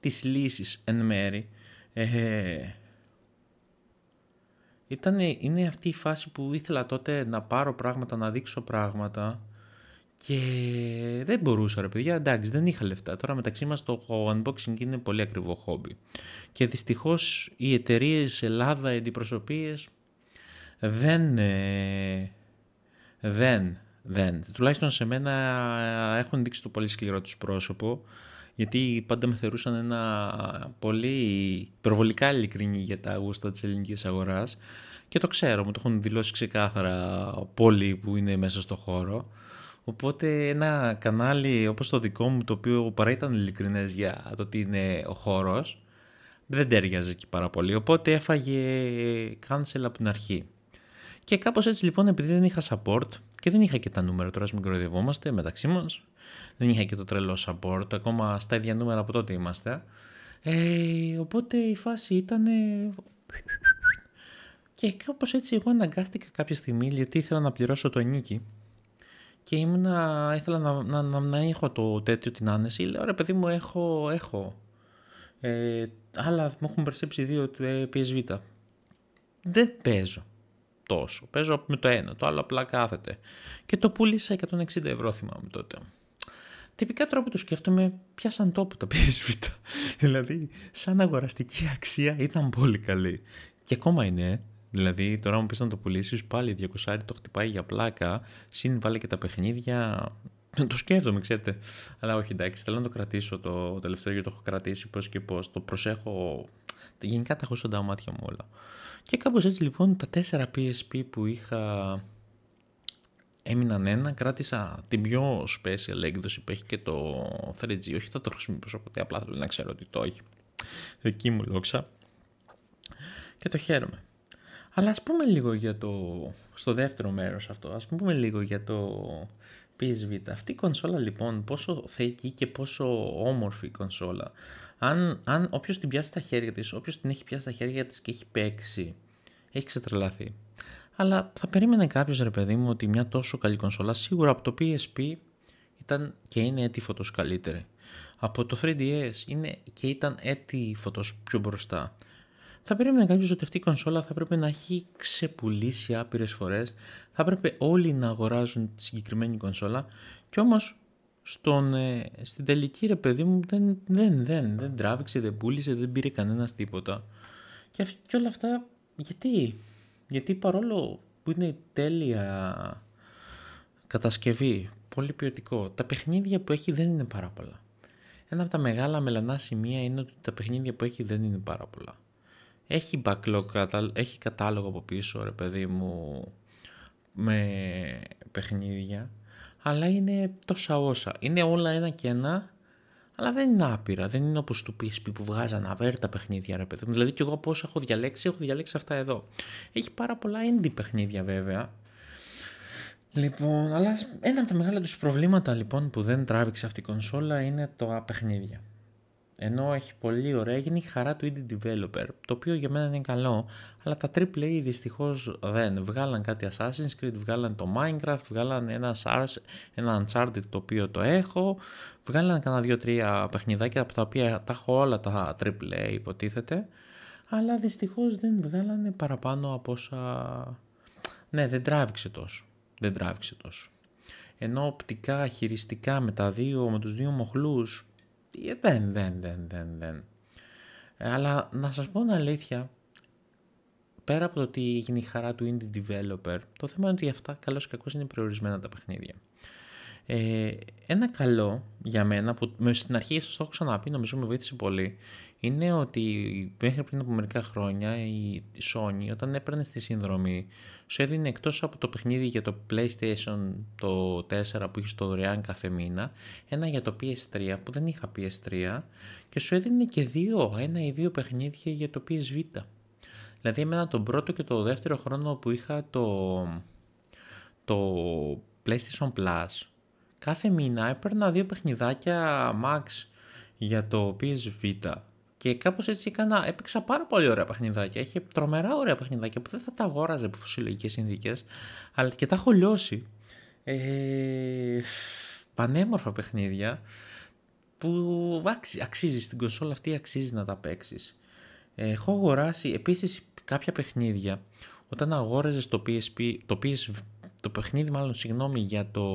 της λύσης εν μέρη. Ε, ήταν, είναι αυτή η φάση που ήθελα τότε να πάρω πράγματα, να δείξω πράγματα και δεν μπορούσα ρε παιδιά, εντάξει δεν είχα λεφτά. Τώρα μεταξύ μας το unboxing είναι πολύ ακριβό χόμπι και δυστυχώς οι εταιρείες Ελλάδα, οι αντιπροσωπείες δεν, ε, δεν, δεν, τουλάχιστον σε μένα έχουν δείξει το πολύ σκληρό τους πρόσωπο γιατί πάντα με θεωρούσαν ένα πολύ προβολικά ειλικρινή για τα γούστα της ελληνικής αγοράς και το ξέρω, μου το έχουν δηλώσει ξεκάθαρα πολλοί που είναι μέσα στο χώρο. Οπότε ένα κανάλι όπως το δικό μου, το οποίο παρά ήταν ειλικρινές για το τι είναι ο χώρος, δεν τέριαζε εκεί πάρα πολύ. Οπότε έφαγε cancel από την αρχή. Και κάπως έτσι λοιπόν, επειδή δεν είχα support και δεν είχα και τα νούμερα, τώρα μην κοροϊδευόμαστε μεταξύ μας, δεν είχα και το τρελό support, ακόμα στα ίδια νούμερα από τότε είμαστε. Ε, οπότε η φάση ήταν... Και κάπως έτσι εγώ αναγκάστηκα κάποια στιγμή γιατί ήθελα να πληρώσω το νίκη και ήθελα να, να, να, έχω το τέτοιο την άνεση. Λέω ρε παιδί μου έχω, έχω. Ε, αλλά μου έχουν περισσέψει δύο ε, PSV. Δεν παίζω τόσο. Παίζω με το ένα, το άλλο απλά κάθεται. Και το πούλησα 160 ευρώ θυμάμαι τότε. Τυπικά τώρα που το σκέφτομαι, πιάσαν τόπο τα PSV. δηλαδή, σαν αγοραστική αξία ήταν πολύ καλή. Και ακόμα είναι. Δηλαδή, τώρα μου πεις να το πουλήσεις, πάλι 200 το χτυπάει για πλάκα. Συν βάλε και τα παιχνίδια. Το σκέφτομαι, ξέρετε. Αλλά όχι, εντάξει, θέλω να το κρατήσω το τελευταίο γιατί το έχω κρατήσει πώς και πώς. Το προσέχω. Γενικά τα έχω τα μάτια μου όλα. Και κάπως έτσι λοιπόν τα 4 PSP που είχα έμειναν ένα, κράτησα την πιο special έκδοση που έχει και το 3G. Όχι, θα το χρησιμοποιήσω ποτέ, απλά θέλω να ξέρω ότι το έχει. Δική μου λόξα. Και το χαίρομαι. Αλλά ας πούμε λίγο για το... Στο δεύτερο μέρος αυτό, ας πούμε λίγο για το PSV. Αυτή η κονσόλα λοιπόν, πόσο θεϊκή και πόσο όμορφη η κονσόλα. Αν, αν όποιος την πιάσει στα χέρια της, όποιος την έχει πιάσει στα χέρια της και έχει παίξει, έχει ξετρελαθεί. Αλλά θα περίμενε κάποιος ρε παιδί μου ότι μια τόσο καλή κονσόλα σίγουρα από το PSP ήταν και είναι έτη φωτός καλύτερη. Από το 3DS είναι και ήταν έτη φωτός πιο μπροστά. Θα περίμενε κάποιος ότι αυτή η κονσόλα θα πρέπει να έχει ξεπουλήσει άπειρες φορές. Θα πρέπει όλοι να αγοράζουν τη συγκεκριμένη κονσόλα. Κι όμω ε, στην τελική ρε παιδί μου δεν, δεν, δεν, τράβηξε, δεν πούλησε, δεν πήρε κανένας τίποτα. Και, και όλα αυτά γιατί γιατί παρόλο που είναι τέλεια κατασκευή, πολύ ποιοτικό, τα παιχνίδια που έχει δεν είναι πάρα πολλά. Ένα από τα μεγάλα μελανά σημεία είναι ότι τα παιχνίδια που έχει δεν είναι πάρα πολλά. Έχει backlog, έχει κατάλογο από πίσω, ρε παιδί μου, με παιχνίδια, αλλά είναι τόσα όσα. Είναι όλα ένα και ένα αλλά δεν είναι άπειρα. Δεν είναι όπως του PSP που βγάζανε αβέρτα παιχνίδια, ρε παιδί μου. Δηλαδή, και εγώ πώς έχω διαλέξει, έχω διαλέξει αυτά εδώ. Έχει πάρα πολλά indie παιχνίδια, βέβαια. Λοιπόν, αλλά ένα από τα μεγάλα τους προβλήματα λοιπόν που δεν τράβηξε αυτή η κονσόλα είναι τα παιχνίδια. Ενώ έχει πολύ ωραία, γίνει η χαρά του indie developer, το οποίο για μένα είναι καλό, αλλά τα AAA δυστυχώς δεν. Βγάλαν κάτι Assassin's Creed, βγάλαν το Minecraft, βγάλαν ένα, SARS, ένα Uncharted το οποίο το έχω, βγάλαν κανένα δύο-τρία παιχνιδάκια από τα οποία τα έχω όλα τα AAA υποτίθεται, αλλά δυστυχώς δεν βγάλανε παραπάνω από όσα... Ναι, δεν τράβηξε τόσο. Δεν τράβηξε τόσο. Ενώ οπτικά, χειριστικά με, τα δύο, με τους δύο μοχλούς δεν, δεν, δεν, δεν, δεν. Αλλά να σας πω την αλήθεια, πέρα από το ότι γίνει η χαρά του indie developer, το θέμα είναι ότι αυτά καλώς ή κακώς είναι προορισμένα τα παιχνίδια. Ε, ένα καλό για μένα που στην αρχή σα το έχω ξαναπεί, νομίζω με βοήθησε πολύ, είναι ότι μέχρι πριν από μερικά χρόνια η Sony όταν έπαιρνε στη σύνδρομη σου έδινε εκτός από το παιχνίδι για το PlayStation το 4 που είχε το δωρεάν κάθε μήνα, ένα για το PS3 που δεν είχα PS3 και σου έδινε και δύο, ένα ή δύο παιχνίδια για το PS Δηλαδή εμένα τον πρώτο και το δεύτερο χρόνο που είχα το, το PlayStation Plus κάθε μήνα έπαιρνα δύο παιχνιδάκια Max για το PSV και κάπως έτσι έκανα, έπαιξα πάρα πολύ ωραία παιχνιδάκια. Έχει τρομερά ωραία παιχνιδάκια που δεν θα τα αγόραζε από φυσιολογικές συνθήκες, αλλά και τα έχω λιώσει. Ε, πανέμορφα παιχνίδια που αξίζει στην κονσόλα αυτή, αξίζει να τα παίξεις. Ε, έχω αγοράσει επίσης κάποια παιχνίδια όταν αγόραζες το PSP, το το παιχνίδι μάλλον συγγνώμη για το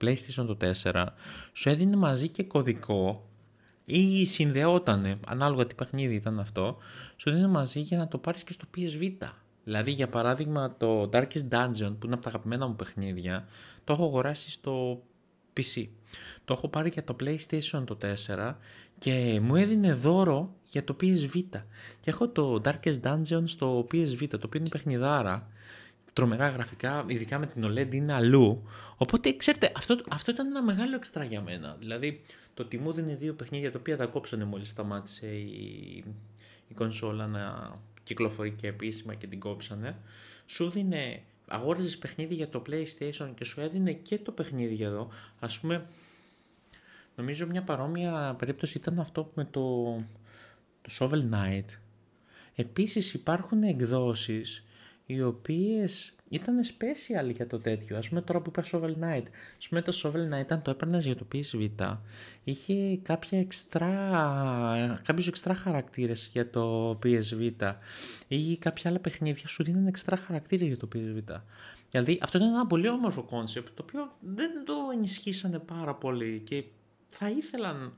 PlayStation το 4 σου έδινε μαζί και κωδικό ή συνδεότανε, ανάλογα τι παιχνίδι ήταν αυτό, σου έδινε μαζί για να το πάρεις και στο PSV Δηλαδή, για παράδειγμα, το Darkest Dungeon, που είναι από τα αγαπημένα μου παιχνίδια, το έχω αγοράσει στο PC. Το έχω πάρει για το PlayStation το 4 και μου έδινε δώρο για το PSV Και έχω το Darkest Dungeon στο PSV το οποίο είναι παιχνιδάρα τρομερά γραφικά, ειδικά με την OLED είναι αλλού. Οπότε ξέρετε, αυτό, αυτό ήταν ένα μεγάλο εξτρά για μένα. Δηλαδή, το τιμού δίνει δύο παιχνίδια τα οποία τα κόψανε μόλις σταμάτησε η, η κονσόλα να κυκλοφορεί και επίσημα και την κόψανε. Σου δίνε, αγόριζες παιχνίδι για το PlayStation και σου έδινε και το παιχνίδι εδώ. Ας πούμε, νομίζω μια παρόμοια περίπτωση ήταν αυτό με το, το Shovel Knight. Επίσης υπάρχουν εκδόσεις οι οποίες ήταν special για το τέτοιο. Ας πούμε τώρα που είπα Shovel Knight. Ας πούμε το Shovel Knight αν το έπαιρνες για το PSV είχε κάποια εξτρά, χαρακτήρε χαρακτήρες για το PSV ή κάποια άλλα παιχνίδια σου δίνουν εξτρά χαρακτήρια για το PSV. Δηλαδή αυτό ήταν ένα πολύ όμορφο κόνσεπτ το οποίο δεν το ενισχύσανε πάρα πολύ και θα ήθελαν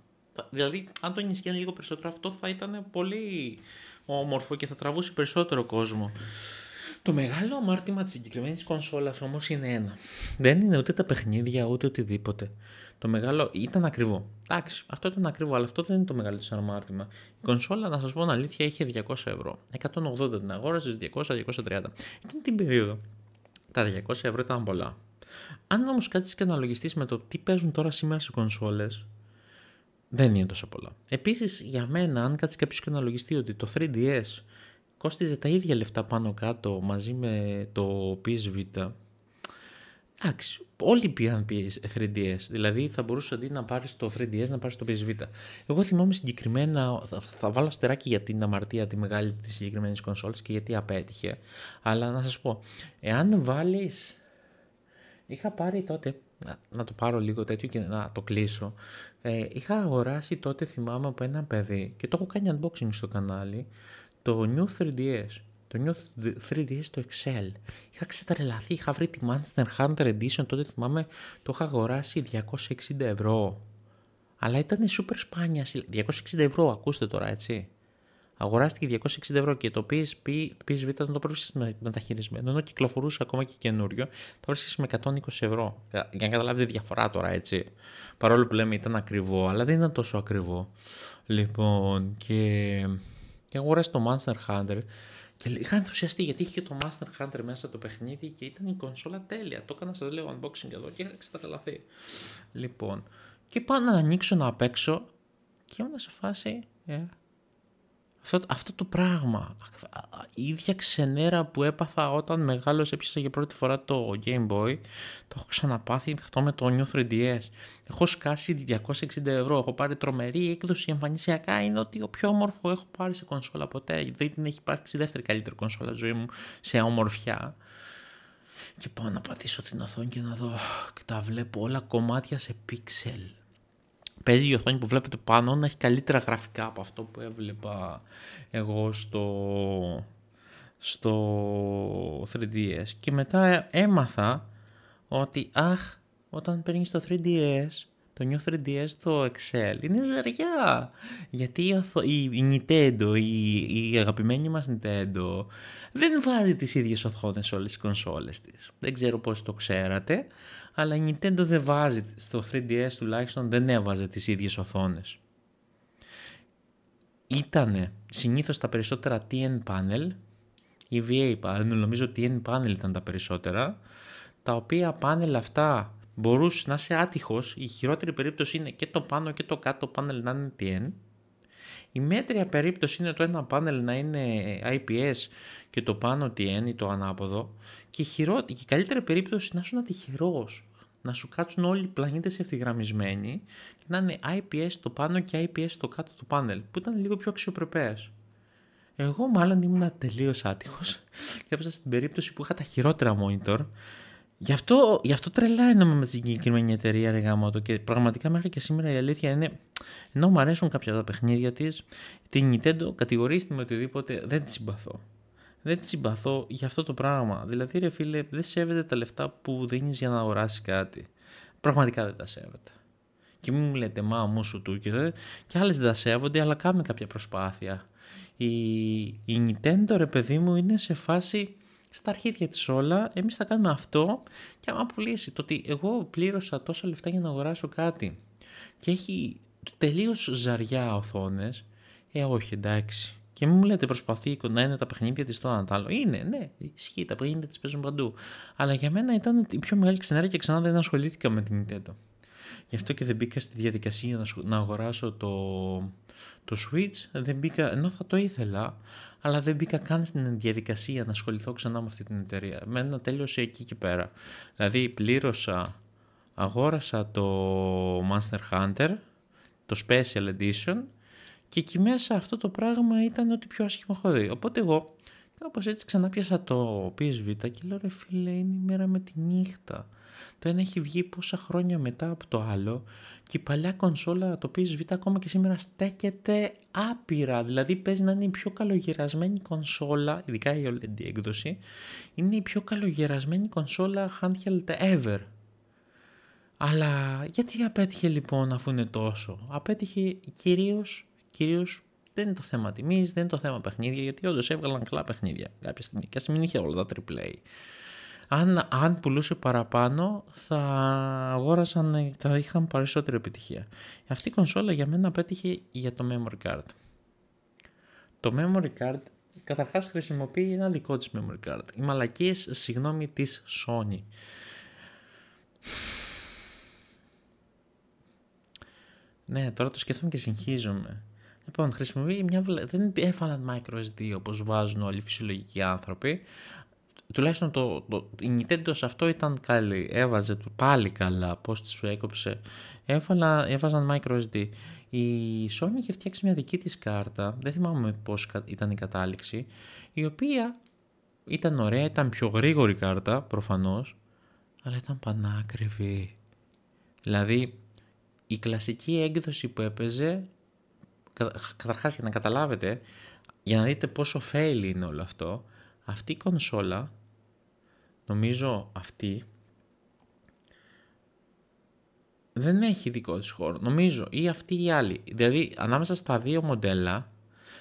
Δηλαδή, αν το ενισχύανε λίγο περισσότερο, αυτό θα ήταν πολύ όμορφο και θα τραβούσε περισσότερο κόσμο. Το μεγάλο αμάρτημα της συγκεκριμένης κονσόλας όμως είναι ένα. Δεν είναι ούτε τα παιχνίδια ούτε οτιδήποτε. Το μεγάλο ήταν ακριβό. Εντάξει, αυτό ήταν ακριβό, αλλά αυτό δεν είναι το μεγάλο τη αμάρτημα. Η κονσόλα, να σας πω την αλήθεια, είχε 200 ευρώ. 180 την αγόρασες, 200-230. Εκείνη την περίοδο τα 200 ευρώ ήταν πολλά. Αν όμως κάτσεις και αναλογιστείς με το τι παίζουν τώρα σήμερα σε κονσόλες, δεν είναι τόσο πολλά. Επίσης, για μένα, αν κάτσεις κάποιος και αναλογιστεί ότι το 3DS κόστιζε τα ίδια λεφτά πάνω κάτω μαζί με το PSV. Εντάξει, όλοι πήραν 3DS. Δηλαδή θα μπορούσες αντί να πάρεις το 3DS να πάρεις το PSV. Εγώ θυμάμαι συγκεκριμένα, θα, βάλω αστεράκι για την αμαρτία τη μεγάλη της συγκεκριμένης κονσόλης και γιατί απέτυχε. Αλλά να σας πω, εάν βάλεις. Είχα πάρει τότε να, το πάρω λίγο τέτοιο και να το κλείσω. Ε, είχα αγοράσει τότε, θυμάμαι, από ένα παιδί και το έχω κάνει unboxing στο κανάλι το New 3DS. Το New 3DS το Excel. Είχα ξετρελαθεί, είχα βρει τη Monster Hunter Edition, τότε θυμάμαι το είχα αγοράσει 260 ευρώ. Αλλά ήταν super σπάνια, 260 ευρώ ακούστε τώρα έτσι. Αγοράστηκε 260 ευρώ και το PSP, το PSV ήταν το πρώτο μεταχειρισμένο, ενώ κυκλοφορούσε ακόμα και καινούριο, το βρίσκεις με 120 ευρώ. Για να καταλάβετε διαφορά τώρα, έτσι. Παρόλο που λέμε ήταν ακριβό, αλλά δεν ήταν τόσο ακριβό. Λοιπόν, και και αγοράσει το Monster Hunter και είχα ενθουσιαστεί γιατί είχε το Master Hunter μέσα το παιχνίδι και ήταν η κονσόλα τέλεια. Το έκανα, σας λέω, unboxing εδώ και είχα εξεταταλαθεί. Λοιπόν, και πάω να ανοίξω να παίξω και ήμουν σε φάση. Yeah. Ε, αυτό, αυτό το πράγμα, η ίδια ξενέρα που έπαθα όταν μεγάλωσε έπιασα για πρώτη φορά το Game Boy, το έχω ξαναπάθει αυτό με το New 3DS. Έχω σκάσει 260 ευρώ, έχω πάρει τρομερή έκδοση εμφανισιακά, είναι ότι ο πιο όμορφο έχω πάρει σε κονσόλα ποτέ. Δεν την έχει υπάρξει δεύτερη καλύτερη κονσόλα ζωή μου σε ομορφιά. Και πάω να πατήσω την οθόνη και να δω και τα βλέπω όλα κομμάτια σε πίξελ παίζει η οθόνη που βλέπετε πάνω να έχει καλύτερα γραφικά από αυτό που έβλεπα εγώ στο, στο 3DS. Και μετά έμαθα ότι αχ, όταν παίρνεις το 3DS, το νέο 3DS, το Excel, είναι ζαριά. Γιατί η, η, Nintendo, η, η αγαπημένη μας Nintendo, δεν βάζει τις ίδιες οθόνες σε όλες τις κονσόλες της. Δεν ξέρω πώς το ξέρατε, αλλά η Nintendo δεν βάζει, στο 3DS τουλάχιστον δεν έβαζε τις ίδιες οθόνες. Ήτανε συνήθως τα περισσότερα TN panel, EVA panel, δηλαδή νομίζω TN panel ήταν τα περισσότερα, τα οποία panel αυτά μπορούσε να είσαι άτυχος, η χειρότερη περίπτωση είναι και το πάνω και το κάτω panel να είναι TN, η μέτρια περίπτωση είναι το ένα πάνελ να είναι IPS και το πάνω TN ή το ανάποδο και, η καλύτερη περίπτωση να να σου κάτσουν όλοι οι πλανήτες ευθυγραμμισμένοι και να είναι IPS το πάνω και IPS το κάτω του πάνελ, που ήταν λίγο πιο αξιοπρεπές. Εγώ μάλλον ήμουν τελείως άτυχος και έπεσα στην περίπτωση που είχα τα χειρότερα monitor. Γι' αυτό, γι αυτό τρελαίνομαι με την συγκεκριμένη εταιρεία ρε γάμοτο και πραγματικά μέχρι και σήμερα η αλήθεια είναι ενώ μου αρέσουν κάποια από τα παιχνίδια της την Nintendo κατηγορήστε με οτιδήποτε δεν τη συμπαθώ δεν τη συμπαθώ για αυτό το πράγμα. Δηλαδή, ρε φίλε, δεν σέβεται τα λεφτά που δίνεις για να αγοράσεις κάτι. Πραγματικά δεν τα σέβεται. Και μην μου λέτε, μα μου σου του και, δε, άλλες δεν τα σέβονται, αλλά κάνουν κάποια προσπάθεια. Η, η Nintendo, ρε παιδί μου, είναι σε φάση στα αρχίδια της όλα. Εμείς θα κάνουμε αυτό και άμα πουλήσει. Το ότι εγώ πλήρωσα τόσα λεφτά για να αγοράσω κάτι και έχει τελείως ζαριά οθόνες. Ε, όχι, εντάξει. Και μου λέτε προσπαθεί να είναι τα παιχνίδια της το ένα το άλλο. Είναι, ναι, ισχύει, τα παιχνίδια της παίζουν παντού. Αλλά για μένα ήταν η πιο μεγάλη ξενέρα και ξανά δεν ασχολήθηκα με την Nintendo. Γι' αυτό και δεν μπήκα στη διαδικασία να αγοράσω το, το Switch. Δεν μπήκα, ενώ θα το ήθελα, αλλά δεν μπήκα καν στην διαδικασία να ασχοληθώ ξανά με αυτή την εταιρεία. Μένα τέλειωσε εκεί και πέρα. Δηλαδή πλήρωσα, αγόρασα το Master Hunter, το Special Edition και εκεί μέσα αυτό το πράγμα ήταν ότι πιο άσχημο έχω δει. Οπότε εγώ κάπως έτσι ξανά πιάσα το PSV και λέω ρε φίλε είναι η μέρα με τη νύχτα. Το ένα έχει βγει πόσα χρόνια μετά από το άλλο και η παλιά κονσόλα το PSV ακόμα και σήμερα στέκεται άπειρα. Δηλαδή παίζει να είναι η πιο καλογερασμένη κονσόλα, ειδικά η OLED έκδοση, είναι η πιο καλογερασμένη κονσόλα handheld ever. Αλλά γιατί απέτυχε λοιπόν αφού είναι τόσο. Απέτυχε κυρίως κυρίως δεν είναι το θέμα τιμής, δεν είναι το θέμα παιχνίδια, γιατί όντως έβγαλαν καλά παιχνίδια κάποια στιγμή. Και ας μην είχε όλα τα AAA. Αν, αν πουλούσε παραπάνω, θα αγόρασαν, θα είχαν περισσότερη επιτυχία. Αυτή η κονσόλα για μένα πέτυχε για το memory card. Το memory card καταρχάς χρησιμοποιεί ένα δικό της memory card. Οι μαλακίες, συγγνώμη, της Sony. Ναι, τώρα το σκέφτομαι και συγχύζομαι. Λοιπόν, χρησιμοποιεί μια βλα... Δεν micro microSD όπως βάζουν όλοι οι φυσιολογικοί άνθρωποι. Τουλάχιστον το, το, η Nintendo σε αυτό ήταν καλή. Έβαζε πάλι καλά. τη σου έκοψε. Έβαλα, έβαζαν microSD. Η Sony είχε φτιάξει μια δική της κάρτα. Δεν θυμάμαι πώς ήταν η κατάληξη. Η οποία ήταν ωραία. Ήταν πιο γρήγορη κάρτα προφανώς. Αλλά ήταν πανάκριβη. Δηλαδή η κλασική έκδοση που έπαιζε καταρχάς για να καταλάβετε, για να δείτε πόσο fail είναι όλο αυτό, αυτή η κονσόλα, νομίζω αυτή, δεν έχει δικό της χώρο. Νομίζω ή αυτή ή άλλη. Δηλαδή ανάμεσα στα δύο μοντέλα,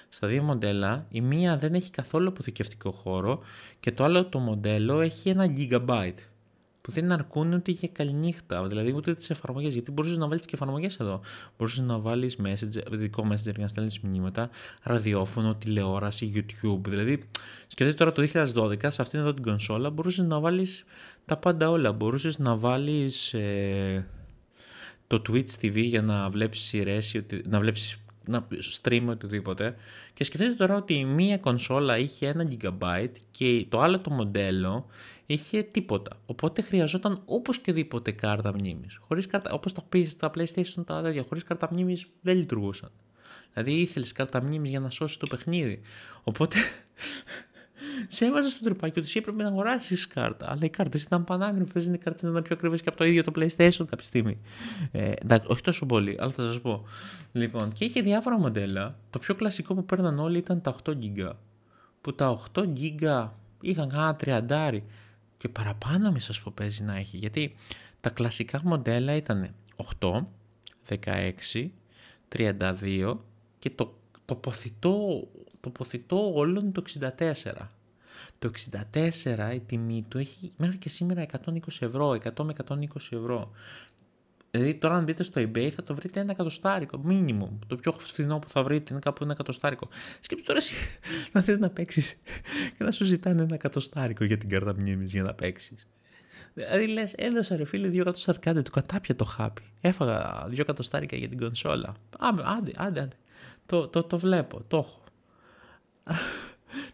στα δύο μοντέλα, η μία δεν έχει καθόλου αποθηκευτικό χώρο και το άλλο το μοντέλο έχει ένα gigabyte που δεν αρκούν ούτε για καληνύχτα, δηλαδή ούτε τις εφαρμογές. Γιατί μπορούσες να βάλεις και εφαρμογές εδώ. Μπορούσες να βάλεις δικό messenger για να στέλνεις μηνύματα, ραδιόφωνο, τηλεόραση, YouTube. Δηλαδή, σκεφτείτε τώρα το 2012 σε αυτήν εδώ την κονσόλα μπορούσες να βάλεις τα πάντα όλα. Μπορούσες να βάλεις. Ε, το Twitch TV για να βλέπεις σειρές, να βλέπεις να stream οτιδήποτε. Και σκεφτείτε τώρα ότι η μία κονσόλα είχε ένα GB και το άλλο το μοντέλο είχε τίποτα. Οπότε χρειαζόταν οπωσδήποτε κάρτα μνήμης. Κάρτα... Όπως το πεις στα PlayStation, τα τέτοια, χωρίς κάρτα μνήμης δεν λειτουργούσαν. Δηλαδή ήθελες κάρτα μνήμης για να σώσεις το παιχνίδι. Οπότε σε έβαζε στο τρυπάκι ότι έπρεπε να αγοράσεις κάρτα. Αλλά οι κάρτες ήταν πανάγνωφε, είναι οι κάρτες ήταν πιο ακριβές και από το ίδιο το PlayStation κάποια στιγμή. Ε, εντάξει, όχι τόσο πολύ, αλλά θα σας πω. Λοιπόν, και είχε διάφορα μοντέλα. Το πιο κλασικό που παίρναν όλοι ήταν τα 8 GB. Που τα 8 GB είχαν κάνα τριαντάρι. Και παραπάνω, μη σας πω, παίζει να έχει. Γιατί τα κλασικά μοντέλα ήταν 8, 16, 32 και το, ποθητό, το ποθητό όλων το 64. Το 64 η τιμή του έχει μέχρι και σήμερα 120 ευρώ, 100 με 120 ευρώ. Δηλαδή τώρα αν μπείτε στο eBay θα το βρείτε ένα εκατοστάρικο, minimum. Το πιο φθηνό που θα βρείτε είναι κάπου ένα εκατοστάρικο. Σκέψτε τώρα να θες να παίξεις και να σου ζητάνε ένα εκατοστάρικο για την κάρτα μνήμης για να παίξεις. Δηλαδή λες, έδωσα ρε φίλε δύο εκατοστάρικάντε, του κατάπια το χάπι. Έφαγα δύο εκατοστάρικα για την κονσόλα. άντε, άντε, άντε. Το, το, το βλέπω, το έχω.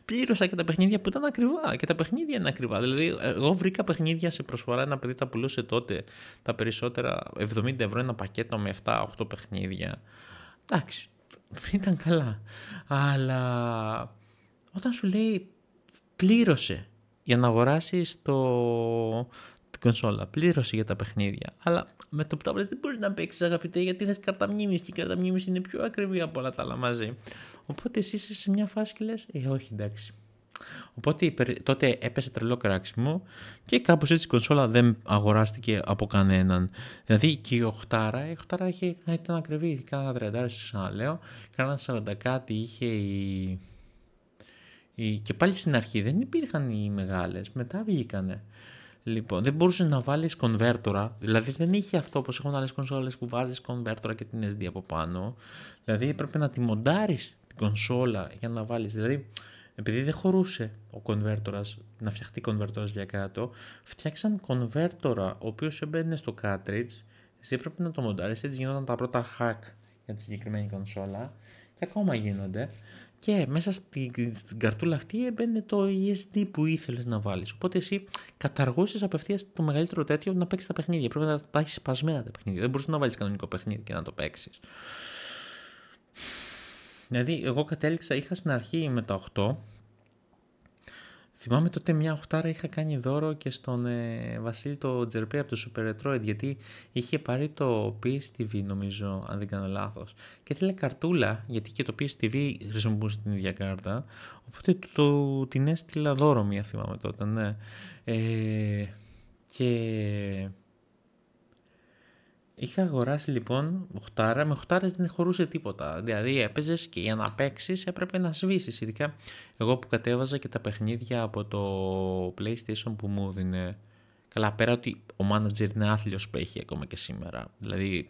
Πλήρωσα και τα παιχνίδια που ήταν ακριβά. Και τα παιχνίδια είναι ακριβά. Δηλαδή, εγώ βρήκα παιχνίδια σε προσφορά. Ένα παιδί τα πουλούσε τότε τα περισσότερα 70 ευρώ ένα πακέτο με 7-8 παιχνίδια. Εντάξει, ήταν καλά. Αλλά όταν σου λέει πλήρωσε για να αγοράσεις το, την κονσόλα, πλήρωσε για τα παιχνίδια. Αλλά με το που tablet δεν μπορείς να παίξεις αγαπητέ γιατί θες κάρτα μνήμης και η κάρτα είναι πιο ακριβή από όλα τα άλλα μαζί. Οπότε εσύ είσαι σε μια φάση και λες, Ε, όχι, εντάξει. Οπότε τότε έπεσε τρελό κράξιμο και κάπως έτσι η κονσόλα δεν αγοράστηκε από κανέναν. Δηλαδή και η 8 η 8 είχε, ήταν ακριβή, κάνα 30 ξαναλέω, κάνα 40 κάτι είχε η... η... Και πάλι στην αρχή δεν υπήρχαν οι μεγάλες, μετά βγήκανε. Λοιπόν, δεν μπορούσε να βάλεις κονβέρτορα, δηλαδή δεν είχε αυτό όπως έχουν άλλες κονσόλες που βάζεις κονβέρτορα και την SD από πάνω. Δηλαδή έπρεπε να τη μοντάρεις την κονσόλα για να βάλεις. Δηλαδή, επειδή δεν χωρούσε ο κονβέρτορας να φτιαχτεί κονβέρτορας για κάτω, φτιάξαν κονβέρτορα ο οποίος έμπαινε στο cartridge, εσύ έπρεπε να το μοντάρεις, έτσι γινόταν τα πρώτα hack για τη συγκεκριμένη κονσόλα και ακόμα γίνονται. Και μέσα στην, στην καρτούλα αυτή έμπαινε το ESD που ήθελες να βάλεις. Οπότε εσύ καταργούσες απευθείας το μεγαλύτερο τέτοιο να παίξεις τα παιχνίδια. Πρέπει να τα έχεις σπασμένα τα παιχνίδια. Δεν μπορούσες να βάλεις κανονικό παιχνίδι και να το παίξεις. Δηλαδή, εγώ κατέληξα, είχα στην αρχή με τα 8. Θυμάμαι τότε μια οχτάρα είχα κάνει δώρο και στον ε, Βασίλη το Τζερπέ από το Super Retroid γιατί είχε πάρει το PSTV νομίζω αν δεν κάνω λάθος και ήθελε καρτούλα γιατί και το PSTV χρησιμοποιούσε την ίδια κάρτα οπότε το, την έστειλα δώρο μια θυμάμαι τότε ναι. Ε, και Είχα αγοράσει λοιπόν οχτάρα. Με οχτάρες δεν χωρούσε τίποτα. Δηλαδή έπαιζες και για να παίξεις έπρεπε να σβήσεις. Ειδικά εγώ που κατέβαζα και τα παιχνίδια από το PlayStation που μου έδινε. Καλά, πέρα ότι ο manager είναι άθλιος που έχει ακόμα και σήμερα. Δηλαδή,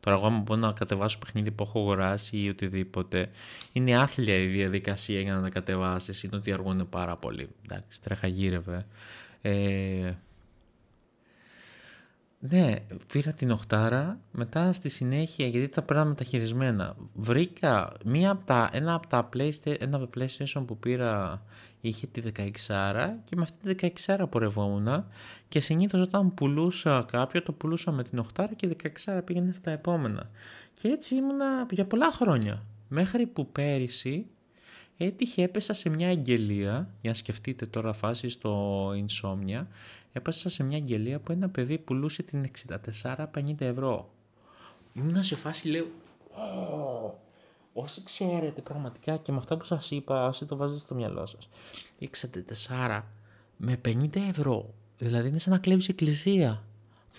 τώρα εγώ, μπορώ να κατεβάσω παιχνίδι που έχω αγοράσει ή οτιδήποτε, είναι άθλια η διαδικασία για να τα κατεβάσεις. Είναι ότι αργούν πάρα πολύ. Εντάξει, τρέχα γύρευε. Ε, ναι, πήρα την οχτάρα, μετά στη συνέχεια, γιατί τα τα μεταχειρισμένα, βρήκα μία από τα, ένα από τα PlayStation, ένα PlayStation που πήρα, είχε τη 16 και με αυτή τη 16 πορευόμουν και συνήθως όταν πουλούσα κάποιο, το πουλούσα με την οχτάρα και η 16 πήγαινε στα επόμενα. Και έτσι ήμουνα για πολλά χρόνια, μέχρι που πέρυσι έτυχε, έπεσα σε μια αγγελία, για να σκεφτείτε τώρα φάση στο Insomnia, έπεσα σε μια αγγελία που ένα παιδί πουλούσε την 64-50 ευρώ. Ήμουν σε φάση λέω, όσοι ξέρετε πραγματικά και με αυτά που σας είπα, όσοι το βάζετε στο μυαλό σας, 64 με 50 ευρώ, δηλαδή είναι σαν να κλέβεις εκκλησία.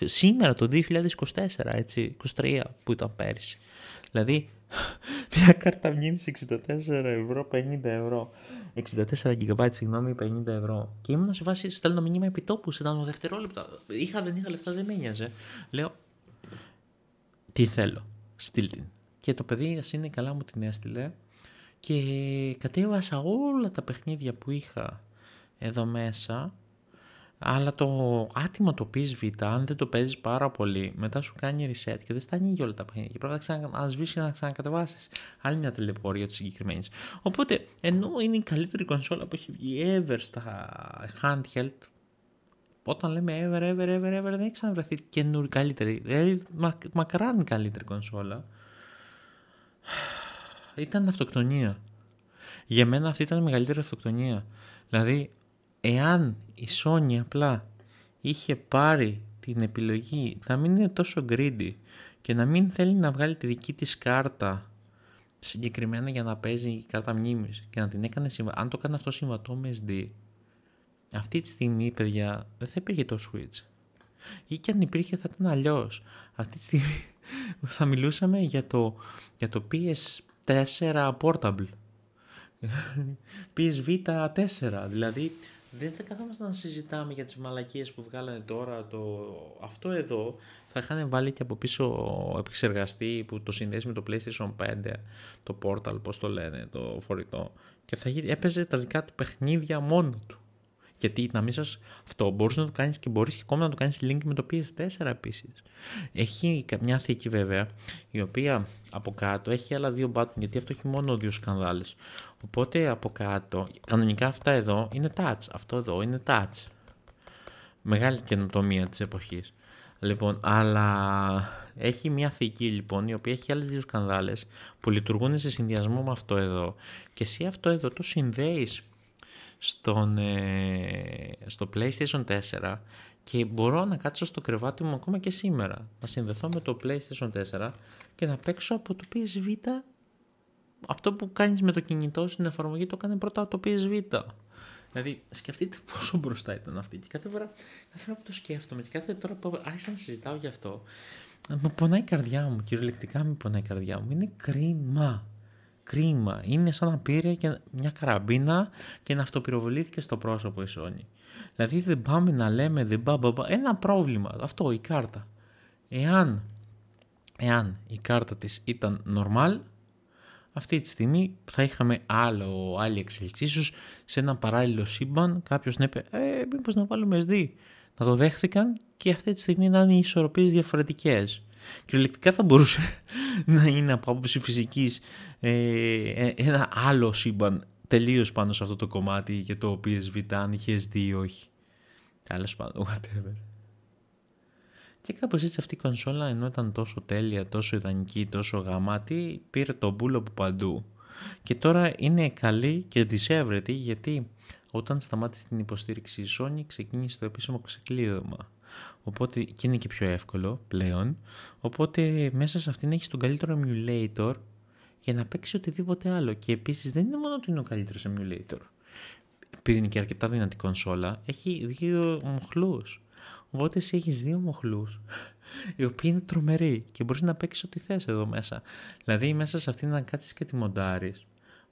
Σήμερα το 2024, έτσι, 23 που ήταν πέρυσι. Δηλαδή μια κάρτα μνήμης 64 ευρώ, 50 ευρώ. 64 GB, συγγνώμη, 50 ευρώ. Και ήμουν σε βάση, στέλνω μηνύμα επιτόπου, σε δευτερόλεπτα. Είχα, δεν είχα λεφτά, δεν με Λέω, τι θέλω, στείλ την. Και το παιδί, ας είναι καλά, μου την έστειλε. Και κατέβασα όλα τα παιχνίδια που είχα εδώ μέσα αλλά το άτιμο το PSV, αν δεν το παίζεις πάρα πολύ, μετά σου κάνει reset και δεν στα ανοίγει όλα τα παιχνίδια. Και πρέπει να ξανασβήσει και να ξανακατεβάσεις. Άλλη μια τηλεπορία της συγκεκριμένης. Οπότε, ενώ είναι η καλύτερη κονσόλα που έχει βγει ever στα handheld, όταν λέμε ever, ever, ever, ever, δεν έχει ξαναβρεθεί καινούργια καλύτερη. Δηλαδή, μακράν καλύτερη κονσόλα. Ήταν αυτοκτονία. Για μένα αυτή ήταν η μεγαλύτερη αυτοκτονία. Δηλαδή, εάν η Sony απλά είχε πάρει την επιλογή να μην είναι τόσο greedy και να μην θέλει να βγάλει τη δική της κάρτα συγκεκριμένα για να παίζει η κάρτα μνήμης και να την έκανε συμβα... αν το κάνει αυτό συμβατό με SD αυτή τη στιγμή παιδιά δεν θα υπήρχε το Switch ή και αν υπήρχε θα ήταν αλλιώς. αυτή τη στιγμή θα μιλούσαμε για το, για το PS4 Portable PSV 4 δηλαδή δεν θα καθόμαστε να συζητάμε για τις μαλακίες που βγάλανε τώρα το... αυτό εδώ θα είχαν βάλει και από πίσω επεξεργαστή που το συνδέσει με το PlayStation 5 το Portal πως το λένε το φορητό και θα έπαιζε τα δικά του παιχνίδια μόνο του γιατί να μην σας αυτό μπορείς να το κάνεις και μπορείς και ακόμα να το κάνεις link με το PS4 επίσης έχει μια θήκη βέβαια η οποία από κάτω έχει άλλα δύο button, γιατί αυτό έχει μόνο δύο σκανδάλες. Οπότε από κάτω, κανονικά αυτά εδώ είναι touch, αυτό εδώ είναι touch. Μεγάλη καινοτομία της εποχής. Λοιπόν, αλλά έχει μια θήκη λοιπόν, η οποία έχει άλλες δύο σκανδάλες που λειτουργούν σε συνδυασμό με αυτό εδώ. Και εσύ αυτό εδώ το συνδέεις στον, ε, στο PlayStation 4 και μπορώ να κάτσω στο κρεβάτι μου ακόμα και σήμερα. Να συνδεθώ με το PlayStation 4 και να παίξω από το PSV. αυτό που κάνεις με το κινητό στην εφαρμογή το κάνει πρώτα από το PSV. Δηλαδή, σκεφτείτε πόσο μπροστά ήταν αυτή. Και κάθε φορά, κάθε φορά που το σκέφτομαι και κάθε τώρα που άρχισα να συζητάω γι' αυτό, μου πονάει η καρδιά μου, κυριολεκτικά μου πονάει η καρδιά μου. Είναι κρίμα. Κρίμα. Είναι σαν να πήρε και μια καραμπίνα και να αυτοπυροβολήθηκε στο πρόσωπο η Sony. Δηλαδή δεν πάμε να λέμε δεν πάμε. Ένα πρόβλημα. Αυτό η κάρτα. Εάν, εάν η κάρτα της ήταν normal, αυτή τη στιγμή θα είχαμε άλλο, άλλη εξέλιξη. Ίσως σε ένα παράλληλο σύμπαν κάποιος να είπε ε, να βάλουμε SD. Να το δέχθηκαν και αυτή τη στιγμή να είναι οι ισορροπίες διαφορετικές. Κυριολεκτικά θα μπορούσε να είναι από άποψη φυσικής ε, ε, ένα άλλο σύμπαν τελείως πάνω σε αυτό το κομμάτι για το οποίο PSV αν είχε δει ή όχι. Τέλος πάντων, whatever. Και κάπως έτσι αυτή η κονσόλα ενώ ήταν τόσο τέλεια, τόσο ιδανική, τόσο γαμάτη, πήρε τον μπούλο από παντού. Και τώρα είναι καλή και δυσέβρετη γιατί όταν σταμάτησε την υποστήριξη η Sony ξεκίνησε το επίσημο ξεκλείδωμα. Οπότε και είναι και πιο εύκολο πλέον. Οπότε μέσα σε αυτήν έχεις τον καλύτερο emulator για να παίξει οτιδήποτε άλλο. Και επίσης δεν είναι μόνο ότι είναι ο καλύτερος emulator. Επειδή είναι και αρκετά δυνατή κονσόλα, έχει δύο μοχλούς. Οπότε εσύ έχεις δύο μοχλούς, οι οποίοι είναι τρομεροί και μπορείς να παίξεις ό,τι θες εδώ μέσα. Δηλαδή, μέσα σε αυτήν να κάτσεις και τη μοντάρεις,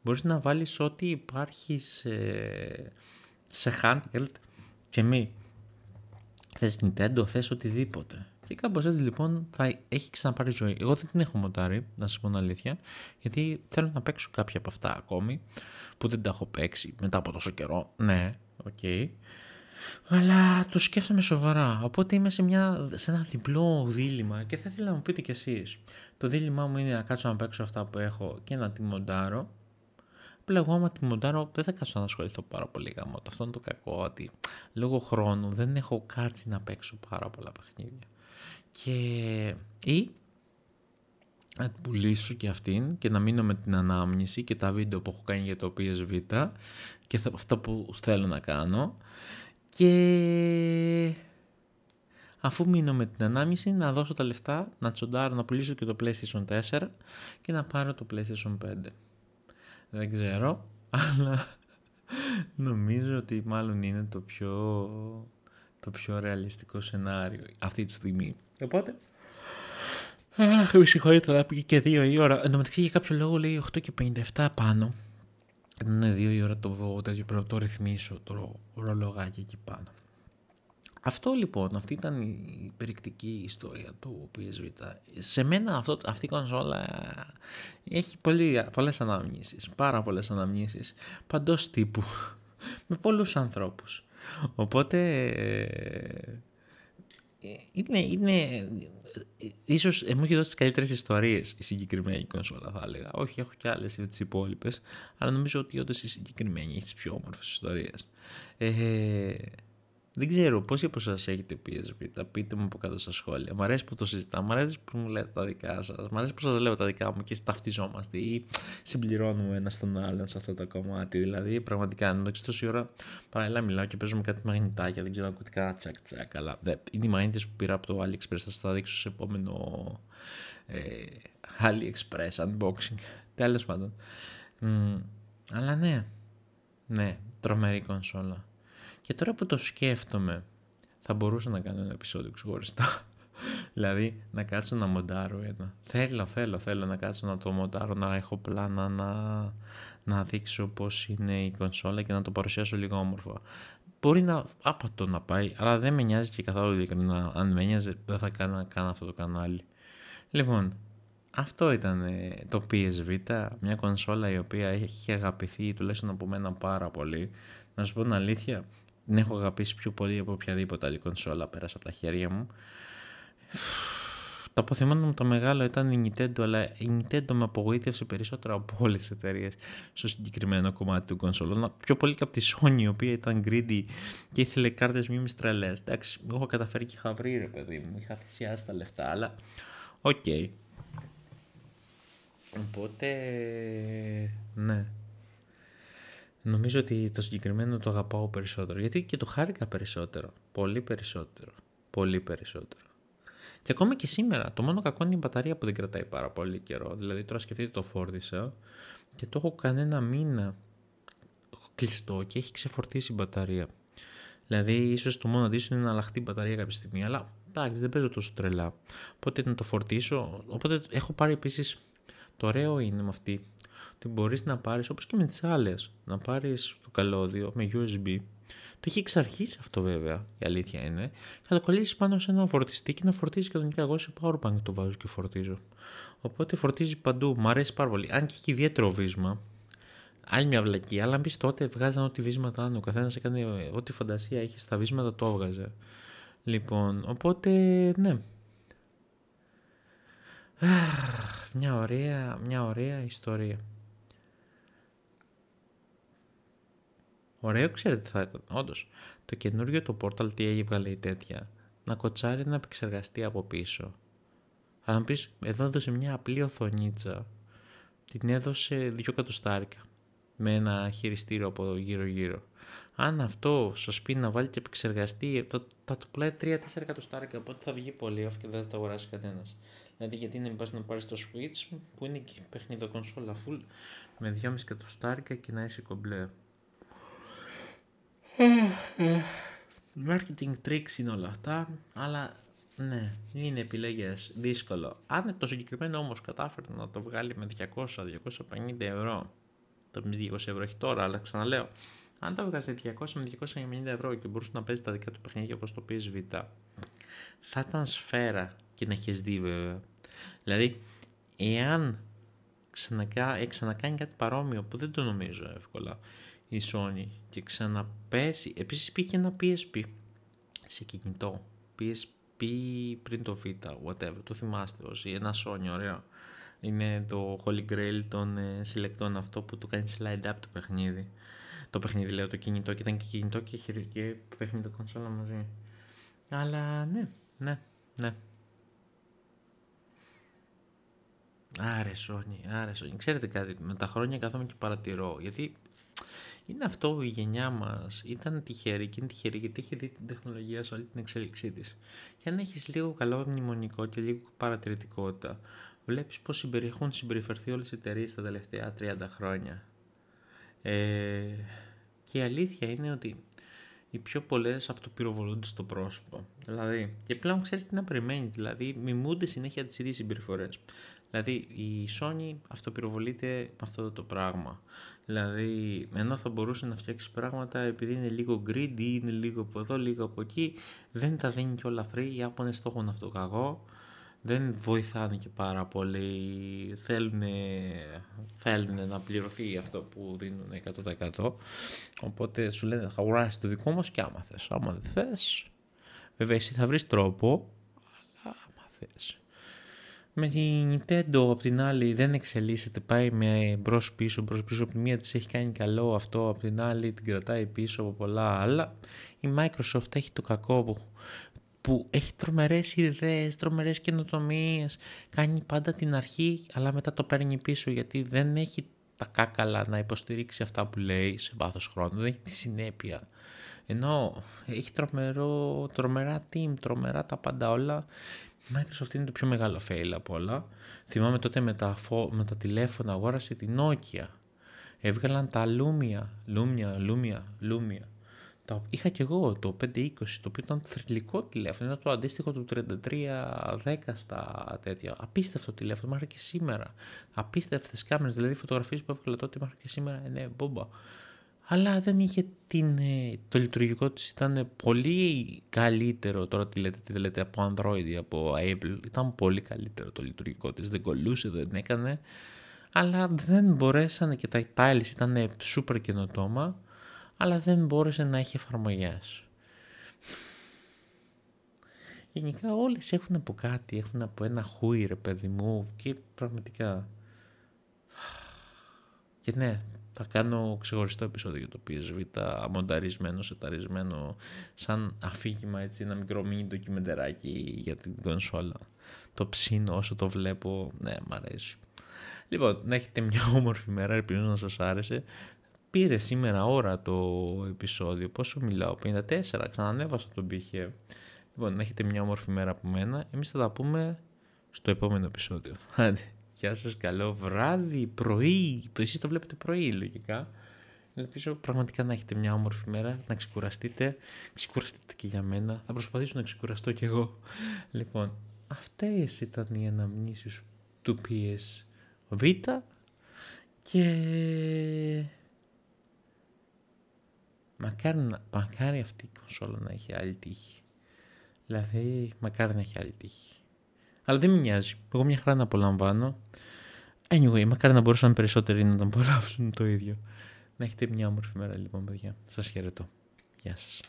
μπορείς να βάλεις ό,τι υπάρχει σε, σε handheld και μη. Θες Nintendo, θες οτιδήποτε. Και κάπως έτσι λοιπόν θα έχει ξαναπάρει ζωή. Εγώ δεν την έχω μοντάρει, να σας πω την αλήθεια, γιατί θέλω να παίξω κάποια από αυτά ακόμη που δεν τα έχω παίξει μετά από τόσο καιρό. Ναι, οκ. Okay. Αλλά το σκέφτομαι σοβαρά. Οπότε είμαι σε, μια, σε ένα διπλό δίλημα και θα ήθελα να μου πείτε κι εσείς. Το δίλημά μου είναι να κάτσω να παίξω αυτά που έχω και να τη μοντάρω Απλά εγώ άμα τη μοντάρω δεν θα κάτσω να ασχοληθώ πάρα πολύ γάμο. Αυτό είναι το κακό, ότι λόγω χρόνου δεν έχω κάτσει να παίξω πάρα πολλά παιχνίδια. Και ή να την πουλήσω και αυτήν και να μείνω με την ανάμνηση και τα βίντεο που έχω κάνει για το PSV και αυτό που θέλω να κάνω και αφού μείνω με την ανάμνηση να δώσω τα λεφτά, να τσοντάρω, να πουλήσω και το PlayStation 4 και να πάρω το PlayStation 5. Δεν ξέρω, αλλά νομίζω ότι μάλλον είναι το πιο, το πιο ρεαλιστικό σενάριο αυτή τη στιγμή. Οπότε... Αχ, με συγχωρείτε, αλλά πήγε και δύο η ώρα. Εν τω μεταξύ, για κάποιο λόγο λέει 8 και 57 πάνω. είναι δύο η ώρα το τέτοιο πρέπει να το ρυθμίσω το ρολογάκι εκεί πάνω. Αυτό λοιπόν, αυτή ήταν η περικτική ιστορία του PSV. Σε μένα αυτό, αυτή η κονσόλα έχει πολύ, πολλές αναμνήσεις, πάρα πολλές αναμνήσεις, παντός τύπου, με πολλούς ανθρώπους. Οπότε ε, είναι, είναι ίσως ε, μου έχει δώσει τις καλύτερες ιστορίες η συγκεκριμένη κονσόλα θα έλεγα. Όχι, έχω και άλλες τις υπόλοιπες, αλλά νομίζω ότι όντως η συγκεκριμένη έχει τις πιο όμορφες ιστορίες. Ε, δεν ξέρω πόσοι από εσάς έχετε πει, Τα πείτε μου από κάτω στα σχόλια. Μ' αρέσει που το συζητάμε. Μ' αρέσει που μου λέτε τα δικά σας. Μ' αρέσει που σας λέω τα δικά μου και ταυτιζόμαστε ή συμπληρώνουμε ένας τον άλλον σε αυτό το κομμάτι. Δηλαδή, πραγματικά, δεν τόση ώρα παράλληλα μιλάω και παίζουμε κάτι μαγνητάκια. Δεν ξέρω αν κουτικά τσακ τσακ. Αλλά είναι οι μαγνήτες που πήρα από το AliExpress. Θα σας τα δείξω σε επόμενο ε, AliExpress unboxing. Τέλος πάντων. αλλά ναι, ναι, τρομερή κονσόλα. Και τώρα που το σκέφτομαι, θα μπορούσα να κάνω ένα επεισόδιο ξεχωριστά. δηλαδή να κάτσω να μοντάρω ένα. Θέλω, θέλω, θέλω να κάτσω να το μοντάρω, να έχω πλάνα, να, να δείξω πώς είναι η κονσόλα και να το παρουσιάσω λίγο όμορφα. Μπορεί να άπατο να πάει, αλλά δεν με νοιάζει και καθόλου ειλικρινά. Αν με νοιάζει, δεν θα κάνω, αυτό το κανάλι. Λοιπόν, αυτό ήταν ε, το PSV, μια κονσόλα η οποία έχει αγαπηθεί τουλάχιστον από μένα πάρα πολύ. Να σου πω την αλήθεια, την έχω αγαπήσει πιο πολύ από οποιαδήποτε άλλη κονσόλα πέρασε από τα χέρια μου. Το αποθυμμένο μου το μεγάλο ήταν η Nintendo, αλλά η Nintendo με απογοήτευσε περισσότερο από όλες τις εταιρείες στο συγκεκριμένο κομμάτι του κονσολών. Πιο πολύ και από τη Sony, η οποία ήταν greedy και ήθελε κάρτες μη μυστρελέ. Εντάξει, εγώ έχω καταφέρει και είχα βρει ρε παιδί μου, είχα θυσιάσει τα λεφτά, αλλά οκ. Okay. Οπότε, ναι, Νομίζω ότι το συγκεκριμένο το αγαπάω περισσότερο. Γιατί και το χάρηκα περισσότερο. Πολύ περισσότερο. Πολύ περισσότερο. Και ακόμα και σήμερα, το μόνο κακό είναι η μπαταρία που δεν κρατάει πάρα πολύ καιρό. Δηλαδή, τώρα σκεφτείτε το φόρτισα και το έχω κανένα μήνα κλειστό και έχει ξεφορτίσει η μπαταρία. Δηλαδή, ίσως το μόνο αντίστοιχο είναι να αλλάχτεί η μπαταρία κάποια στιγμή, αλλά εντάξει, δεν παίζω τόσο τρελά. Οπότε να το φορτίσω. Οπότε έχω πάρει επίσης. Το ωραίο είναι με αυτή ότι μπορείς να πάρεις, όπως και με τις άλλες, να πάρεις το καλώδιο με USB. Το έχει εξαρχίσει αυτό βέβαια, η αλήθεια είναι. Θα το κολλήσεις πάνω σε ένα φορτιστή και να φορτίζει κανονικά. Εγώ σε powerbank το βάζω και φορτίζω. Οπότε φορτίζει παντού. Μ' αρέσει πάρα πολύ. Αν και έχει ιδιαίτερο βίσμα, άλλη μια βλακή. Αλλά αν πεις τότε βγάζαν ό,τι βίσματα ήταν. Ο καθένας έκανε ό,τι φαντασία είχε στα βίσματα, το έβγαζε. Λοιπόν, οπότε ναι. Μια ωραία, μια ωραία ιστορία. Ωραίο, ξέρετε θα ήταν. Όντως, το καινούριο το Portal τι έβγαλε η τέτοια. Να κοτσάρει να επεξεργαστεί από πίσω. Αλλά να πεις, εδώ έδωσε μια απλή οθονίτσα. Την έδωσε δύο κατοστάρικα. Με ένα χειριστήριο από γύρω-γύρω. Αν αυτό σα πει να βάλει και επεξεργαστή, θα του πλάει 3-4 εκατοστάρικα. Οπότε θα βγει πολύ αφού και δεν θα το αγοράσει κανένας. Δηλαδή, γιατί να πας να πάρεις το Switch που είναι και παιχνιδοκονσόλα full με 2,5 εκατοστάρικα και να είσαι κομπλέ. Marketing tricks είναι όλα αυτά, αλλά ναι, είναι επιλογές. δύσκολο. Αν το συγκεκριμένο όμως κατάφερε να το βγάλει με 200-250 ευρώ, το 200 ευρώ έχει τώρα, αλλά ξαναλέω, αν το βγάζει 200 με 250 ευρώ και μπορούσε να παίζει τα δικά του παιχνίδια όπως το PSV, θα ήταν σφαίρα και να έχεις δει βέβαια. Δηλαδή, εάν ε, ξανακάνει κάτι παρόμοιο που δεν το νομίζω εύκολα, η Sony και ξαναπέσει. Επίσης υπήρχε ένα PSP σε κινητό. PSP πριν το Vita, whatever, το θυμάστε όσοι. Ένα Sony, ωραίο. Είναι το Holy Grail των ε, συλλεκτών αυτό που το κάνει slide up το παιχνίδι. Το παιχνίδι λέω το κινητό και ήταν και κινητό και, χειρι... και παιχνίδι το κονσόλα μαζί. Αλλά ναι, ναι, ναι. Άρε Sony, άρε Sony. Ξέρετε κάτι, με τα χρόνια κάθομαι και παρατηρώ. Γιατί είναι αυτό η γενιά μας ήταν τυχερή και είναι τυχερή γιατί είχε δει την τεχνολογία σε όλη την εξέλιξή της. Και αν έχεις λίγο καλό μνημονικό και λίγο παρατηρητικότητα, βλέπεις πώ έχουν συμπεριφερθεί όλες οι εταιρείες τα τελευταία 30 χρόνια. Ε, και η αλήθεια είναι ότι οι πιο πολλές αυτοπυροβολούνται στο πρόσωπο. Δηλαδή, και πλέον ξέρεις τι να περιμένεις. Δηλαδή, μιμούνται συνέχεια τις ίδιες συμπεριφορές. Δηλαδή η Sony αυτοπυροβολείται με αυτό το πράγμα. Δηλαδή ενώ θα μπορούσε να φτιάξει πράγματα επειδή είναι λίγο greedy, είναι λίγο από εδώ, λίγο από εκεί, δεν τα δίνει και όλα free, οι Ιάπωνες το έχουν αυτό κακό. Δεν βοηθάνε και πάρα πολύ, θέλουν, θέλουν να πληρωθεί αυτό που δίνουν 100%. Οπότε σου λένε θα αγοράσεις το δικό μας και άμα θες. Άμα δεν θες, βέβαια εσύ θα βρεις τρόπο, αλλά άμα θες. Με την Nintendo απ' την άλλη δεν εξελίσσεται, πάει με μπρος πίσω, μπρος πίσω από τη μία της έχει κάνει καλό αυτό, απ' την άλλη την κρατάει πίσω από πολλά άλλα. Η Microsoft έχει το κακό που, έχει τρομερές ιδέες, τρομερές καινοτομίες, κάνει πάντα την αρχή αλλά μετά το παίρνει πίσω γιατί δεν έχει τα κάκαλα να υποστηρίξει αυτά που λέει σε βάθος χρόνου, δεν έχει τη συνέπεια. Ενώ έχει τρομερό, τρομερά team, τρομερά τα πάντα όλα Microsoft είναι το πιο μεγάλο fail από όλα. Θυμάμαι τότε με τα, τηλέφωνα αγόρασε την Nokia. Έβγαλαν τα Lumia, Lumia, Lumia, Lumia. Τα... Είχα και εγώ το 520, το οποίο ήταν θρηλυκό τηλέφωνο. Ήταν το αντίστοιχο του 3310 στα τέτοια. Απίστευτο τηλέφωνο μέχρι και σήμερα. Απίστευτες κάμερες, δηλαδή φωτογραφίες που έβγαλα τότε μέχρι και σήμερα. είναι ναι, μπόμπα αλλά δεν είχε την, ε, το λειτουργικό της ήταν πολύ καλύτερο, τώρα τι λέτε, τι λέτε από Android ή από Apple, ήταν πολύ καλύτερο το λειτουργικό της, δεν κολλούσε, δεν έκανε, αλλά δεν μπορέσανε και τα tiles ήταν super καινοτόμα, αλλά δεν μπόρεσε να έχει εφαρμογές. Γενικά όλες έχουν από κάτι, έχουν από ένα χούι ρε παιδί μου και πραγματικά. Και ναι, θα κάνω ξεχωριστό επεισόδιο για το PSV, μονταρισμένο, σεταρισμένο, σαν αφήγημα, έτσι, ένα μικρό μίνι ντοκιμεντεράκι για την κονσόλα. Το ψήνω όσο το βλέπω, ναι, μ' αρέσει. Λοιπόν, να έχετε μια όμορφη μέρα, ελπίζω να σας άρεσε. Πήρε σήμερα ώρα το επεισόδιο, πόσο μιλάω, 54, ξανανέβασα τον πύχε. Λοιπόν, να έχετε μια όμορφη μέρα από μένα, εμείς θα τα πούμε στο επόμενο επεισόδιο. Άντε. Γεια σας, καλό βράδυ, πρωί. Το εσείς το βλέπετε πρωί, λογικά. Ελπίζω πραγματικά να έχετε μια όμορφη μέρα, να ξεκουραστείτε. Ξεκουραστείτε και για μένα. Θα προσπαθήσω να ξεκουραστώ κι εγώ. Λοιπόν, αυτές ήταν οι αναμνήσεις του PS Β και μακάρι, να, μακάρι αυτή η κονσόλα να έχει άλλη τύχη. Δηλαδή, μακάρι να έχει άλλη τύχη. Αλλά δεν με νοιάζει. Εγώ μια χαρά να απολαμβάνω. Anyway, μακάρι να μπορούσαν περισσότεροι να τον απολαύσουν το ίδιο. Να έχετε μια όμορφη μέρα λοιπόν, παιδιά. Σας χαιρετώ. Γεια σας.